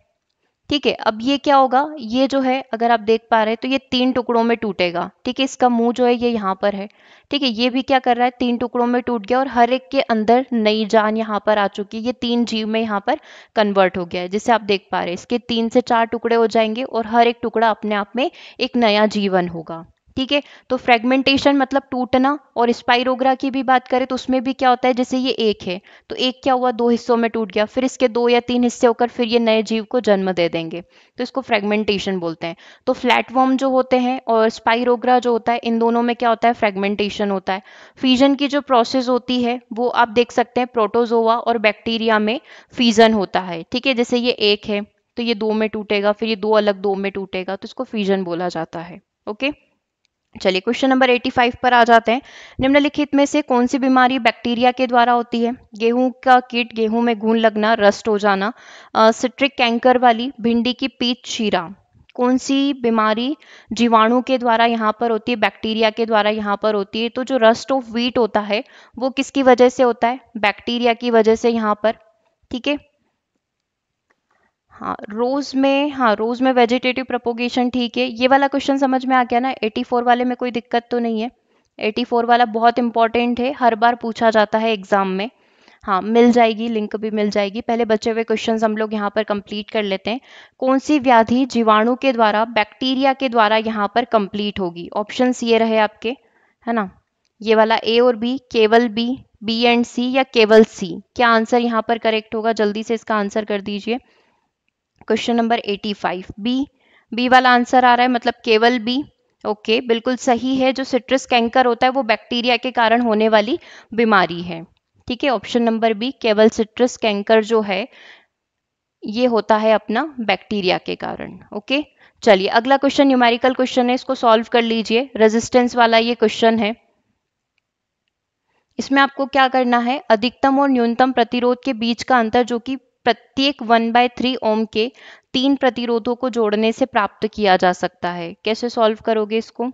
Speaker 1: ठीक है अब ये क्या होगा ये जो है अगर आप देख पा रहे हैं तो ये तीन टुकड़ों में टूटेगा ठीक है इसका मुंह जो है ये यहाँ पर है ठीक है ये भी क्या कर रहा है तीन टुकड़ों में टूट गया और हर एक के अंदर नई जान यहाँ पर आ चुकी है ये तीन जीव में यहाँ पर कन्वर्ट हो गया है जिसे आप देख पा रहे हैं इसके तीन से चार टुकड़े हो जाएंगे और हर एक टुकड़ा अपने आप में एक नया जीवन होगा ठीक है तो फ्रेगमेंटेशन मतलब टूटना और स्पाइरोग्रा की भी बात करें तो उसमें भी क्या होता है जैसे ये एक है तो एक क्या हुआ दो हिस्सों में टूट गया फिर इसके दो या तीन हिस्से होकर फिर ये नए जीव को जन्म दे देंगे तो इसको फ्रेगमेंटेशन बोलते हैं तो फ्लैटवॉर्म जो होते हैं और स्पाइरोग्रा जो होता है इन दोनों में क्या होता है फ्रेगमेंटेशन होता है फीजन की जो प्रोसेस होती है वो आप देख सकते हैं प्रोटोजोवा और बैक्टीरिया में फीजन होता है ठीक है जैसे ये एक है तो ये दो में टूटेगा फिर ये दो अलग दो में टूटेगा तो इसको फीजन बोला जाता है ओके okay? चलिए क्वेश्चन नंबर 85 पर आ जाते हैं निम्नलिखित में से कौन सी बीमारी बैक्टीरिया के द्वारा होती है गेहूं का कीट गेहूं में घून लगना रस्ट हो जाना सिट्रिक कैंकर वाली भिंडी की पीत शीरा कौन सी बीमारी जीवाणु के द्वारा यहाँ पर होती है बैक्टीरिया के द्वारा यहाँ पर होती है तो जो रस्ट ऑफ वीट होता है वो किसकी वजह से होता है बैक्टीरिया की वजह से यहाँ पर ठीक है हाँ रोज में हाँ रोज में वेजिटेटिव प्रपोगेशन ठीक है ये वाला क्वेश्चन समझ में आ गया ना 84 वाले में कोई दिक्कत तो नहीं है 84 वाला बहुत इंपॉर्टेंट है हर बार पूछा जाता है एग्जाम में हाँ मिल जाएगी लिंक भी मिल जाएगी पहले बचे हुए क्वेश्चन हम लोग यहाँ पर कंप्लीट कर लेते हैं कौन सी व्याधि जीवाणु के द्वारा बैक्टीरिया के द्वारा यहाँ पर कंप्लीट होगी ऑप्शन ये रहे आपके है ना ये वाला ए और बी केवल बी बी एंड सी या केवल सी क्या आंसर यहाँ पर करेक्ट होगा जल्दी से इसका आंसर कर दीजिए क्वेश्चन नंबर 85 बी बी वाला आंसर आ रहा है मतलब केवल बी ओके okay, बिल्कुल सही है जो सिट्रस कैंकर होता है वो बैक्टीरिया के कारण होने वाली बीमारी है ठीक है ऑप्शन नंबर बी केवल सिट्रस कैंकर जो है ये होता है अपना बैक्टीरिया के कारण ओके okay? चलिए अगला क्वेश्चन न्यूमेरिकल क्वेश्चन है इसको सॉल्व कर लीजिए रेजिस्टेंस वाला ये क्वेश्चन है इसमें आपको क्या करना है अधिकतम और न्यूनतम प्रतिरोध के बीच का अंतर जो कि प्रत्येक वन बाय थ्री ओम के तीन प्रतिरोधों को जोड़ने से प्राप्त किया जा सकता है कैसे सॉल्व करोगे इसको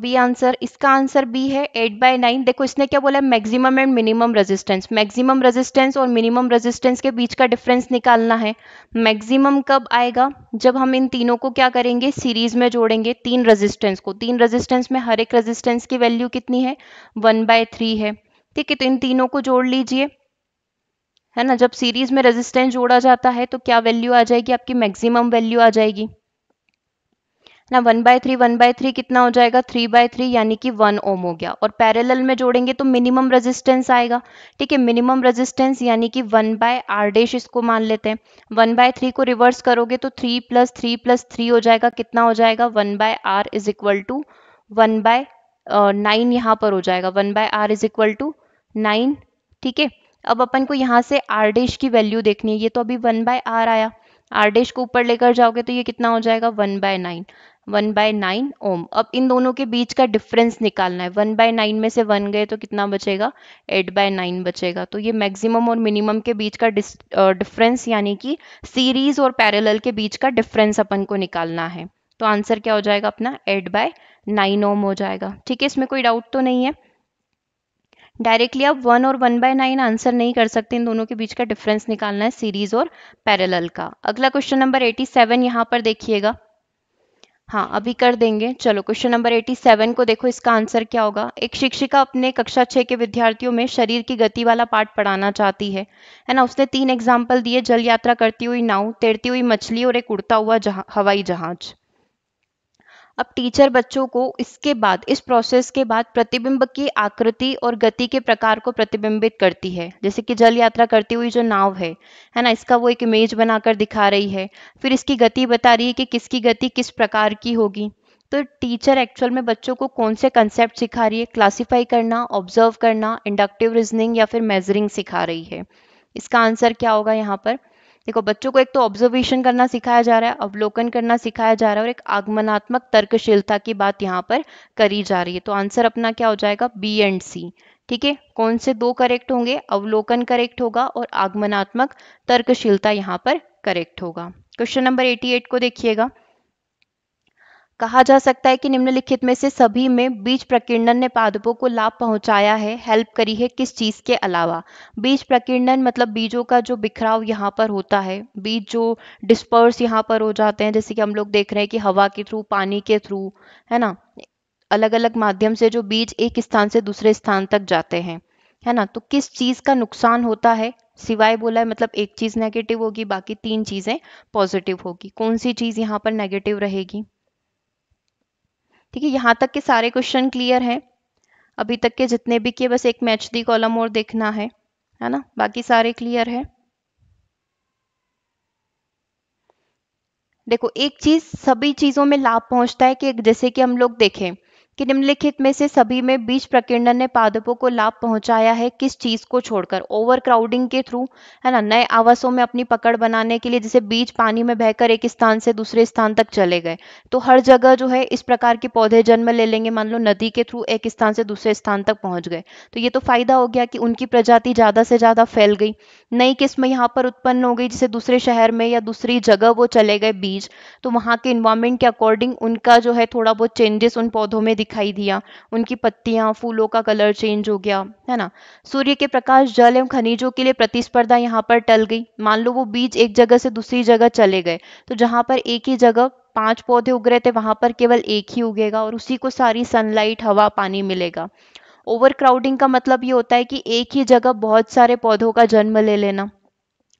Speaker 1: बी आंसर इसका आंसर बी है एट बाय नाइन देखो इसने क्या बोला maximum and minimum resistance maximum resistance और मिनिमम रेजिस्टेंस के बीच का डिफरेंस निकालना है मैक्सिमम कब आएगा जब हम इन तीनों को क्या करेंगे सीरीज में जोड़ेंगे तीन रेजिस्टेंस को तीन रेजिस्टेंस में हर एक रेजिस्टेंस की वैल्यू कितनी है वन बाय थ्री है ठीक है तो इन तीनों को जोड़ लीजिए है ना जब सीरीज में रेजिस्टेंस जोड़ा जाता है तो क्या वैल्यू आ जाएगी आपकी मैक्सिमम वैल्यू आ जाएगी ना one by three one by three कितना हो जाएगा थ्री बाय थ्री यानी कि वन ओम हो गया और पैरेलल में जोड़ेंगे तो मिनिमम रेजिस्टेंस आएगा ठीक है मिनिमम रेजिस्टेंस यानी कि वन बाय आर डेश इसको मान लेते हैं वन बाय थ्री को रिवर्स करोगे तो three plus three plus three हो जाएगा कितना हो जाएगा one by R is equal to one by nine यहाँ पर हो जाएगा one by R is equal to nine ठीक है अब अपन को यहाँ से आर डेश की वैल्यू देखनी है ये तो अभी वन बाय आर आया आर डेश को ऊपर लेकर जाओगे तो ये कितना हो जाएगा one by nine one by nine ohm अब इन दोनों के बीच का डिफरेंस निकालना है वन बाय नाइन में से वन गए तो कितना बचेगा एट बाय नाइन बचेगा तो ये मैक्सिमम और मिनिमम के बीच का डिफरेंस यानी कि सीरीज और पैरेलल के बीच का डिफरेंस अपन को निकालना है तो आंसर क्या हो जाएगा अपना एट बाय नाइन ओम हो जाएगा ठीक है इसमें कोई डाउट तो नहीं है डायरेक्टली आप वन और वन बाय नाइन आंसर नहीं कर सकते इन दोनों के बीच का डिफरेंस निकालना है सीरीज और पैरेलल का अगला क्वेश्चन नंबर एटी सेवन यहाँ पर देखिएगा हाँ अभी कर देंगे चलो क्वेश्चन नंबर 87 को देखो इसका आंसर क्या होगा एक शिक्षिका अपने कक्षा छः के विद्यार्थियों में शरीर की गति वाला पाठ पढ़ाना चाहती है है ना उसने तीन एग्जाम्पल दिए जल यात्रा करती हुई नाव तैरती हुई मछली और एक उड़ता हुआ जहा, हवाई जहाज अब टीचर बच्चों को इसके बाद इस प्रोसेस के बाद प्रतिबिंब की आकृति और गति के प्रकार को प्रतिबिंबित करती है जैसे कि जल यात्रा करती हुई जो नाव है है ना इसका वो एक इमेज बनाकर दिखा रही है फिर इसकी गति बता रही है कि किसकी गति किस प्रकार की होगी तो टीचर एक्चुअल में बच्चों को कौन से कंसेप्ट सिखा रही है क्लासीफाई करना ऑब्जर्व करना इंडक्टिव रीजनिंग या फिर मेजरिंग सिखा रही है इसका आंसर क्या होगा यहाँ पर देखो बच्चों को एक तो ऑब्जर्वेशन करना सिखाया जा रहा है अवलोकन करना सिखाया जा रहा है और एक आगमनात्मक तर्कशीलता की बात यहाँ पर करी जा रही है तो आंसर अपना क्या हो जाएगा बी एंड सी ठीक है कौन से दो करेक्ट होंगे अवलोकन करेक्ट होगा और आगमनात्मक तर्कशीलता यहाँ पर करेक्ट होगा क्वेश्चन नंबर 88 को देखिएगा कहा जा सकता है कि निम्नलिखित में से सभी में बीज प्रकीर्णन ने पादपों को लाभ पहुंचाया है हेल्प करी है किस चीज़ के अलावा बीज प्रकीर्णन मतलब बीजों का जो बिखराव यहाँ पर होता है बीज जो डिस्पर्स यहाँ पर हो जाते हैं जैसे कि हम लोग देख रहे हैं कि हवा के थ्रू पानी के थ्रू है ना अलग अलग माध्यम से जो बीज एक स्थान से दूसरे स्थान तक जाते हैं है ना तो किस चीज़ का नुकसान होता है सिवाय बोला है मतलब एक चीज़ नेगेटिव होगी बाकी तीन चीज़ें पॉजिटिव होगी कौन सी चीज़ यहाँ पर नेगेटिव रहेगी ठीक है यहाँ तक के सारे क्वेश्चन क्लियर हैं अभी तक के जितने भी किए बस एक मैच दी कॉलम और देखना है है ना बाकी सारे क्लियर है देखो एक चीज सभी चीजों में लाभ पहुंचता है कि जैसे कि हम लोग देखें कि निम्नलिखित में से सभी में बीज प्रकीर्णन ने पादपों को लाभ पहुंचाया है किस चीज को छोड़कर ओवरक्राउडिंग के थ्रू है ना नए आवासों में अपनी पकड़ बनाने के लिए जैसे बीज पानी में बहकर एक स्थान से दूसरे स्थान तक चले गए तो हर जगह जो है इस प्रकार के पौधे जन्म ले लेंगे मान लो नदी के थ्रू एक स्थान से दूसरे स्थान तक पहुंच गए तो ये तो फायदा हो गया कि उनकी प्रजाति ज्यादा से ज्यादा फैल गई नई किस्म यहाँ पर उत्पन्न हो गई जिसे दूसरे शहर में या दूसरी जगह वो चले गए बीज तो वहां के इन्वायरमेंट के अकॉर्डिंग उनका जो है थोड़ा बहुत चेंजेस उन पौधों में दिखाई दिया उनकी पत्तियां फूलों का कलर चेंज हो गया है ना सूर्य के प्रकाश जल एवं खनिजों के लिए प्रतिस्पर्धा यहाँ पर टल गई मान लो वो बीज एक जगह से दूसरी जगह चले गए तो जहां पर एक ही जगह पांच पौधे उग रहे थे वहां पर केवल एक ही उगेगा और उसी को सारी सनलाइट हवा पानी मिलेगा ओवरक्राउडिंग का मतलब ये होता है कि एक ही जगह बहुत सारे पौधों का जन्म ले लेना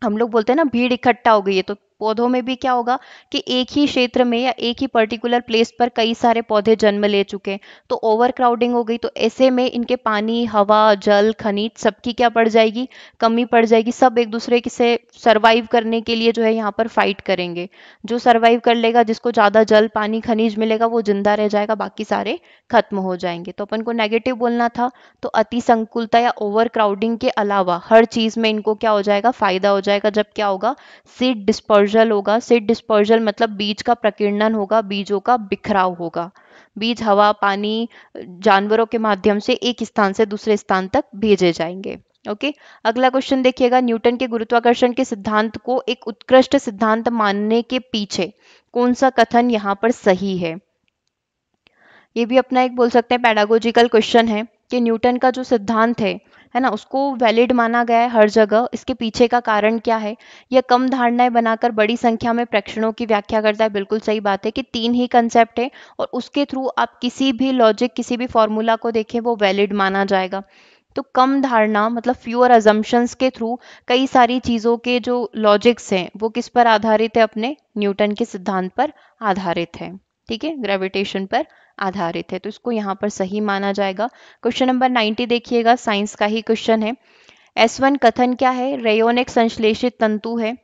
Speaker 1: हम लोग बोलते हैं ना भीड़ इकट्ठा हो गई है तो पौधों में भी क्या होगा कि एक ही क्षेत्र में या एक ही पर्टिकुलर प्लेस पर कई सारे पौधे जन्म ले चुके हैं तो ओवर क्राउडिंग हो गई तो ऐसे में इनके पानी हवा जल खनिज सबकी क्या पड़ जाएगी कमी पड़ जाएगी सब एक दूसरे से सर्वाइव करने के लिए जो है यहाँ पर फाइट करेंगे जो सर्वाइव कर लेगा जिसको ज़्यादा जल पानी खनिज मिलेगा वो जिंदा रह जाएगा बाकी सारे खत्म हो जाएंगे तो अपन को नेगेटिव बोलना था तो अति संकुलता या ओवर क्राउडिंग के अलावा हर चीज़ में इनको क्या हो जाएगा फायदा हो जाएगा जब क्या होगा सीड डिस्पर्स डिस्पर्जल होगा सीड डिस्पर्जल मतलब बीज का प्रकीर्णन होगा बीजों का बिखराव होगा बीज हवा पानी जानवरों के माध्यम से एक स्थान से दूसरे स्थान तक भेजे जाएंगे ओके okay? अगला क्वेश्चन देखिएगा न्यूटन के गुरुत्वाकर्षण के सिद्धांत को एक उत्कृष्ट सिद्धांत मानने के पीछे कौन सा कथन यहाँ पर सही है ये भी अपना एक बोल सकते हैं पैडागोजिकल क्वेश्चन है कि न्यूटन का जो सिद्धांत है है ना उसको वैलिड माना गया है हर जगह इसके पीछे का कारण क्या है यह कम धारणाएं बनाकर बड़ी संख्या में प्रेक्षणों की व्याख्या करता है बिल्कुल सही बात है कि तीन ही कंसेप्ट है और उसके थ्रू आप किसी भी लॉजिक किसी भी फॉर्मूला को देखें वो वैलिड माना जाएगा तो कम धारणा मतलब फ्यूअर अजम्पन्स के थ्रू कई सारी चीज़ों के जो लॉजिक्स हैं वो किस पर आधारित है अपने न्यूटन के सिद्धांत पर आधारित है ठीक है ग्रेविटेशन पर आधारित है तो इसको यहाँ पर सही माना जाएगा क्वेश्चन नंबर 90 देखिएगा साइंस का ही क्वेश्चन है एस वन कथन क्या है रेयोनिक संश्लेषित तंतु है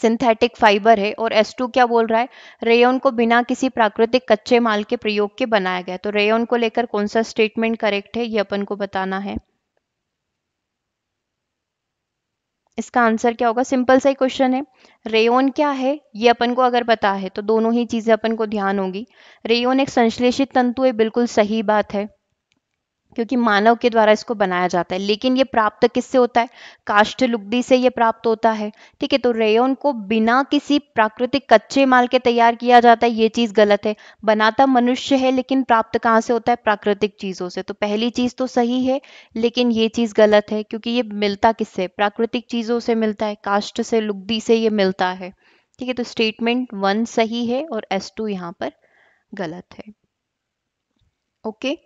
Speaker 1: सिंथेटिक फाइबर है और S2 क्या बोल रहा है रेयोन को बिना किसी प्राकृतिक कच्चे माल के प्रयोग के बनाया गया तो रेयोन को लेकर कौन सा स्टेटमेंट करेक्ट है ये अपन को बताना है इसका आंसर क्या होगा सिंपल सा ही क्वेश्चन है रेयोन क्या है ये अपन को अगर पता है तो दोनों ही चीज़ें अपन को ध्यान होगी रेयोन एक संश्लेषित तंतु है बिल्कुल सही बात है क्योंकि मानव के द्वारा इसको बनाया जाता है लेकिन ये प्राप्त किससे होता है काष्ठ लुगदी से ये प्राप्त होता है ठीक है तो रेयोन को बिना किसी प्राकृतिक कच्चे माल के तैयार किया जाता है ये चीज गलत है बनाता मनुष्य है लेकिन प्राप्त कहाँ से होता है प्राकृतिक चीजों से तो पहली चीज तो सही है लेकिन ये चीज गलत है क्योंकि ये मिलता किससे प्राकृतिक चीजों से मिलता है काष्ठ से लुगदी से ये मिलता है ठीक है तो स्टेटमेंट वन सही है और एस टू यहाँ पर गलत है ओके okay?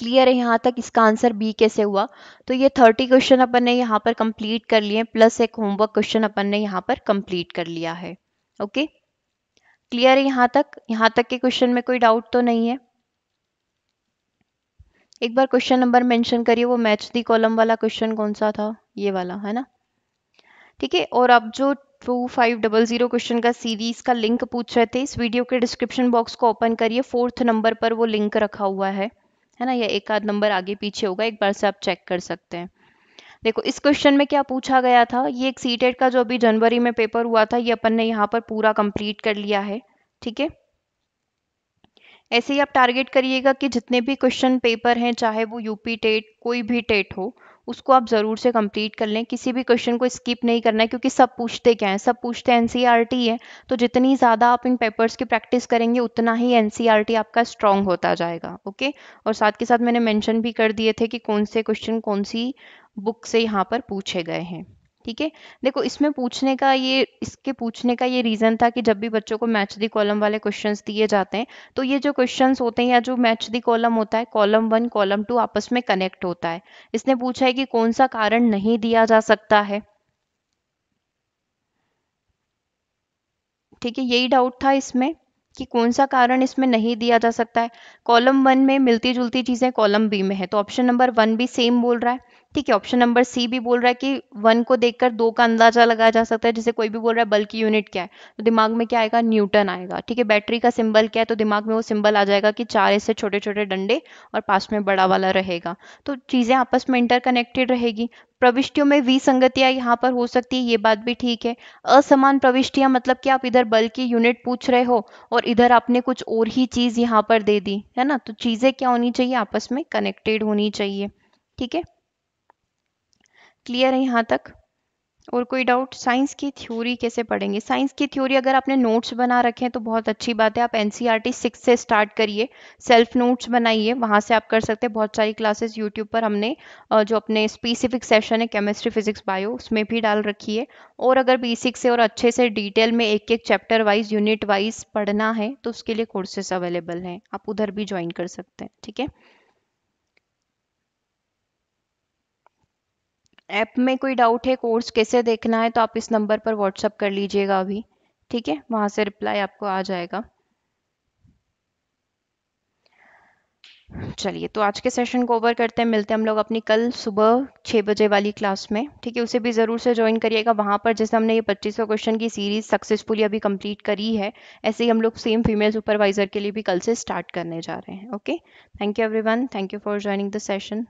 Speaker 1: क्लियर है यहाँ तक इसका आंसर बी कैसे हुआ तो ये थर्टी क्वेश्चन अपन ने यहाँ पर कंप्लीट कर लिए प्लस एक होमवर्क क्वेश्चन अपन ने यहाँ पर कंप्लीट कर लिया है ओके क्लियर है यहाँ तक यहाँ तक के क्वेश्चन में कोई डाउट तो नहीं है एक बार क्वेश्चन नंबर मेंशन करिए वो मैच दी कॉलम वाला क्वेश्चन कौन सा था ये वाला है ना ठीक है और अब जो two five double zero question का सीरीज का लिंक पूछ रहे थे इस वीडियो के डिस्क्रिप्शन बॉक्स को ओपन करिए फोर्थ नंबर पर वो लिंक रखा हुआ है है ना या एक आध नंबर आगे पीछे होगा एक बार से आप चेक कर सकते हैं देखो इस क्वेश्चन में क्या पूछा गया था ये एक सी e का जो अभी जनवरी में पेपर हुआ था ये अपन ने यहाँ पर पूरा कंप्लीट कर लिया है ठीक है ऐसे ही आप टारगेट करिएगा कि जितने भी क्वेश्चन पेपर हैं चाहे वो यूपी टेट e कोई भी टेट e हो उसको आप ज़रूर से कंप्लीट कर लें किसी भी क्वेश्चन को स्किप नहीं करना है क्योंकि सब पूछते क्या है सब पूछते हैं एन e है तो जितनी ज़्यादा आप इन पेपर्स की प्रैक्टिस करेंगे उतना ही एन e आपका स्ट्रांग होता जाएगा ओके और साथ के साथ मैंने मैंशन भी कर दिए थे कि कौन से क्वेश्चन कौन सी बुक से यहाँ पर पूछे गए हैं ठीक है देखो इसमें पूछने का ये इसके पूछने का ये रीज़न था कि जब भी बच्चों को मैच दी कॉलम वाले क्वेश्चंस दिए जाते हैं तो ये जो क्वेश्चंस होते हैं या जो मैच दी कॉलम होता है कॉलम वन कॉलम टू आपस में कनेक्ट होता है इसने पूछा है कि कौन सा कारण नहीं दिया जा सकता है ठीक है यही डाउट था इसमें कि कौन सा कारण इसमें नहीं दिया जा सकता है कॉलम वन में मिलती जुलती चीज़ें कॉलम बी में है तो ऑप्शन नंबर वन भी सेम बोल रहा है ठीक है ऑप्शन नंबर सी भी बोल रहा है कि वन को देखकर दो का अंदाजा लगाया जा सकता है जैसे कोई भी बोल रहा है बल्कि यूनिट क्या है तो दिमाग में क्या आएगा न्यूटन आएगा ठीक है बैटरी का सिंबल क्या है तो दिमाग में वो सिंबल आ जाएगा कि चार ऐसे छोटे छोटे डंडे और पास में बड़ा वाला रहेगा तो चीज़ें आपस में इंटरकनेक्टेड रहेगी प्रविष्टियों में विसंगतियां यहाँ पर हो सकती है ये बात भी ठीक है असमान प्रविष्टियां मतलब कि आप इधर बल की यूनिट पूछ रहे हो और इधर आपने कुछ और ही चीज़ यहाँ पर दे दी है ना तो चीज़ें क्या होनी चाहिए आपस में कनेक्टेड होनी चाहिए ठीक है क्लियर है यहाँ तक और कोई डाउट साइंस की थ्योरी कैसे पढ़ेंगे साइंस की थ्योरी अगर आपने नोट्स बना रखे हैं तो बहुत अच्छी बात है आप एनसीईआरटी सी सिक्स से स्टार्ट करिए सेल्फ नोट्स बनाइए वहाँ से आप कर सकते हैं बहुत सारी क्लासेस यूट्यूब पर हमने जो अपने स्पेसिफिक सेशन है केमिस्ट्री फिजिक्स बायो उसमें भी डाल रखी है और अगर बेसिक से और अच्छे से डिटेल में एक एक चैप्टर वाइज यूनिट वाइज पढ़ना है तो उसके लिए कोर्सेस अवेलेबल हैं आप उधर भी ज्वाइन कर सकते हैं ठीक है ऐप में कोई डाउट है कोर्स कैसे देखना है तो आप इस नंबर पर व्हाट्सअप कर लीजिएगा अभी ठीक है वहाँ से रिप्लाई आपको आ जाएगा चलिए तो आज के सेशन को ओवर करते हैं मिलते हैं हम लोग अपनी कल सुबह छः बजे वाली क्लास में ठीक है उसे भी ज़रूर से ज्वाइन करिएगा वहाँ पर जैसे हमने ये पच्चीस सौ क्वेश्चन की सीरीज सक्सेसफुली अभी कंप्लीट करी है ऐसे ही हम लोग सेम फीमेल सुपरवाइजर के लिए भी कल से स्टार्ट करने जा रहे हैं okay thank you every thank you for joining the session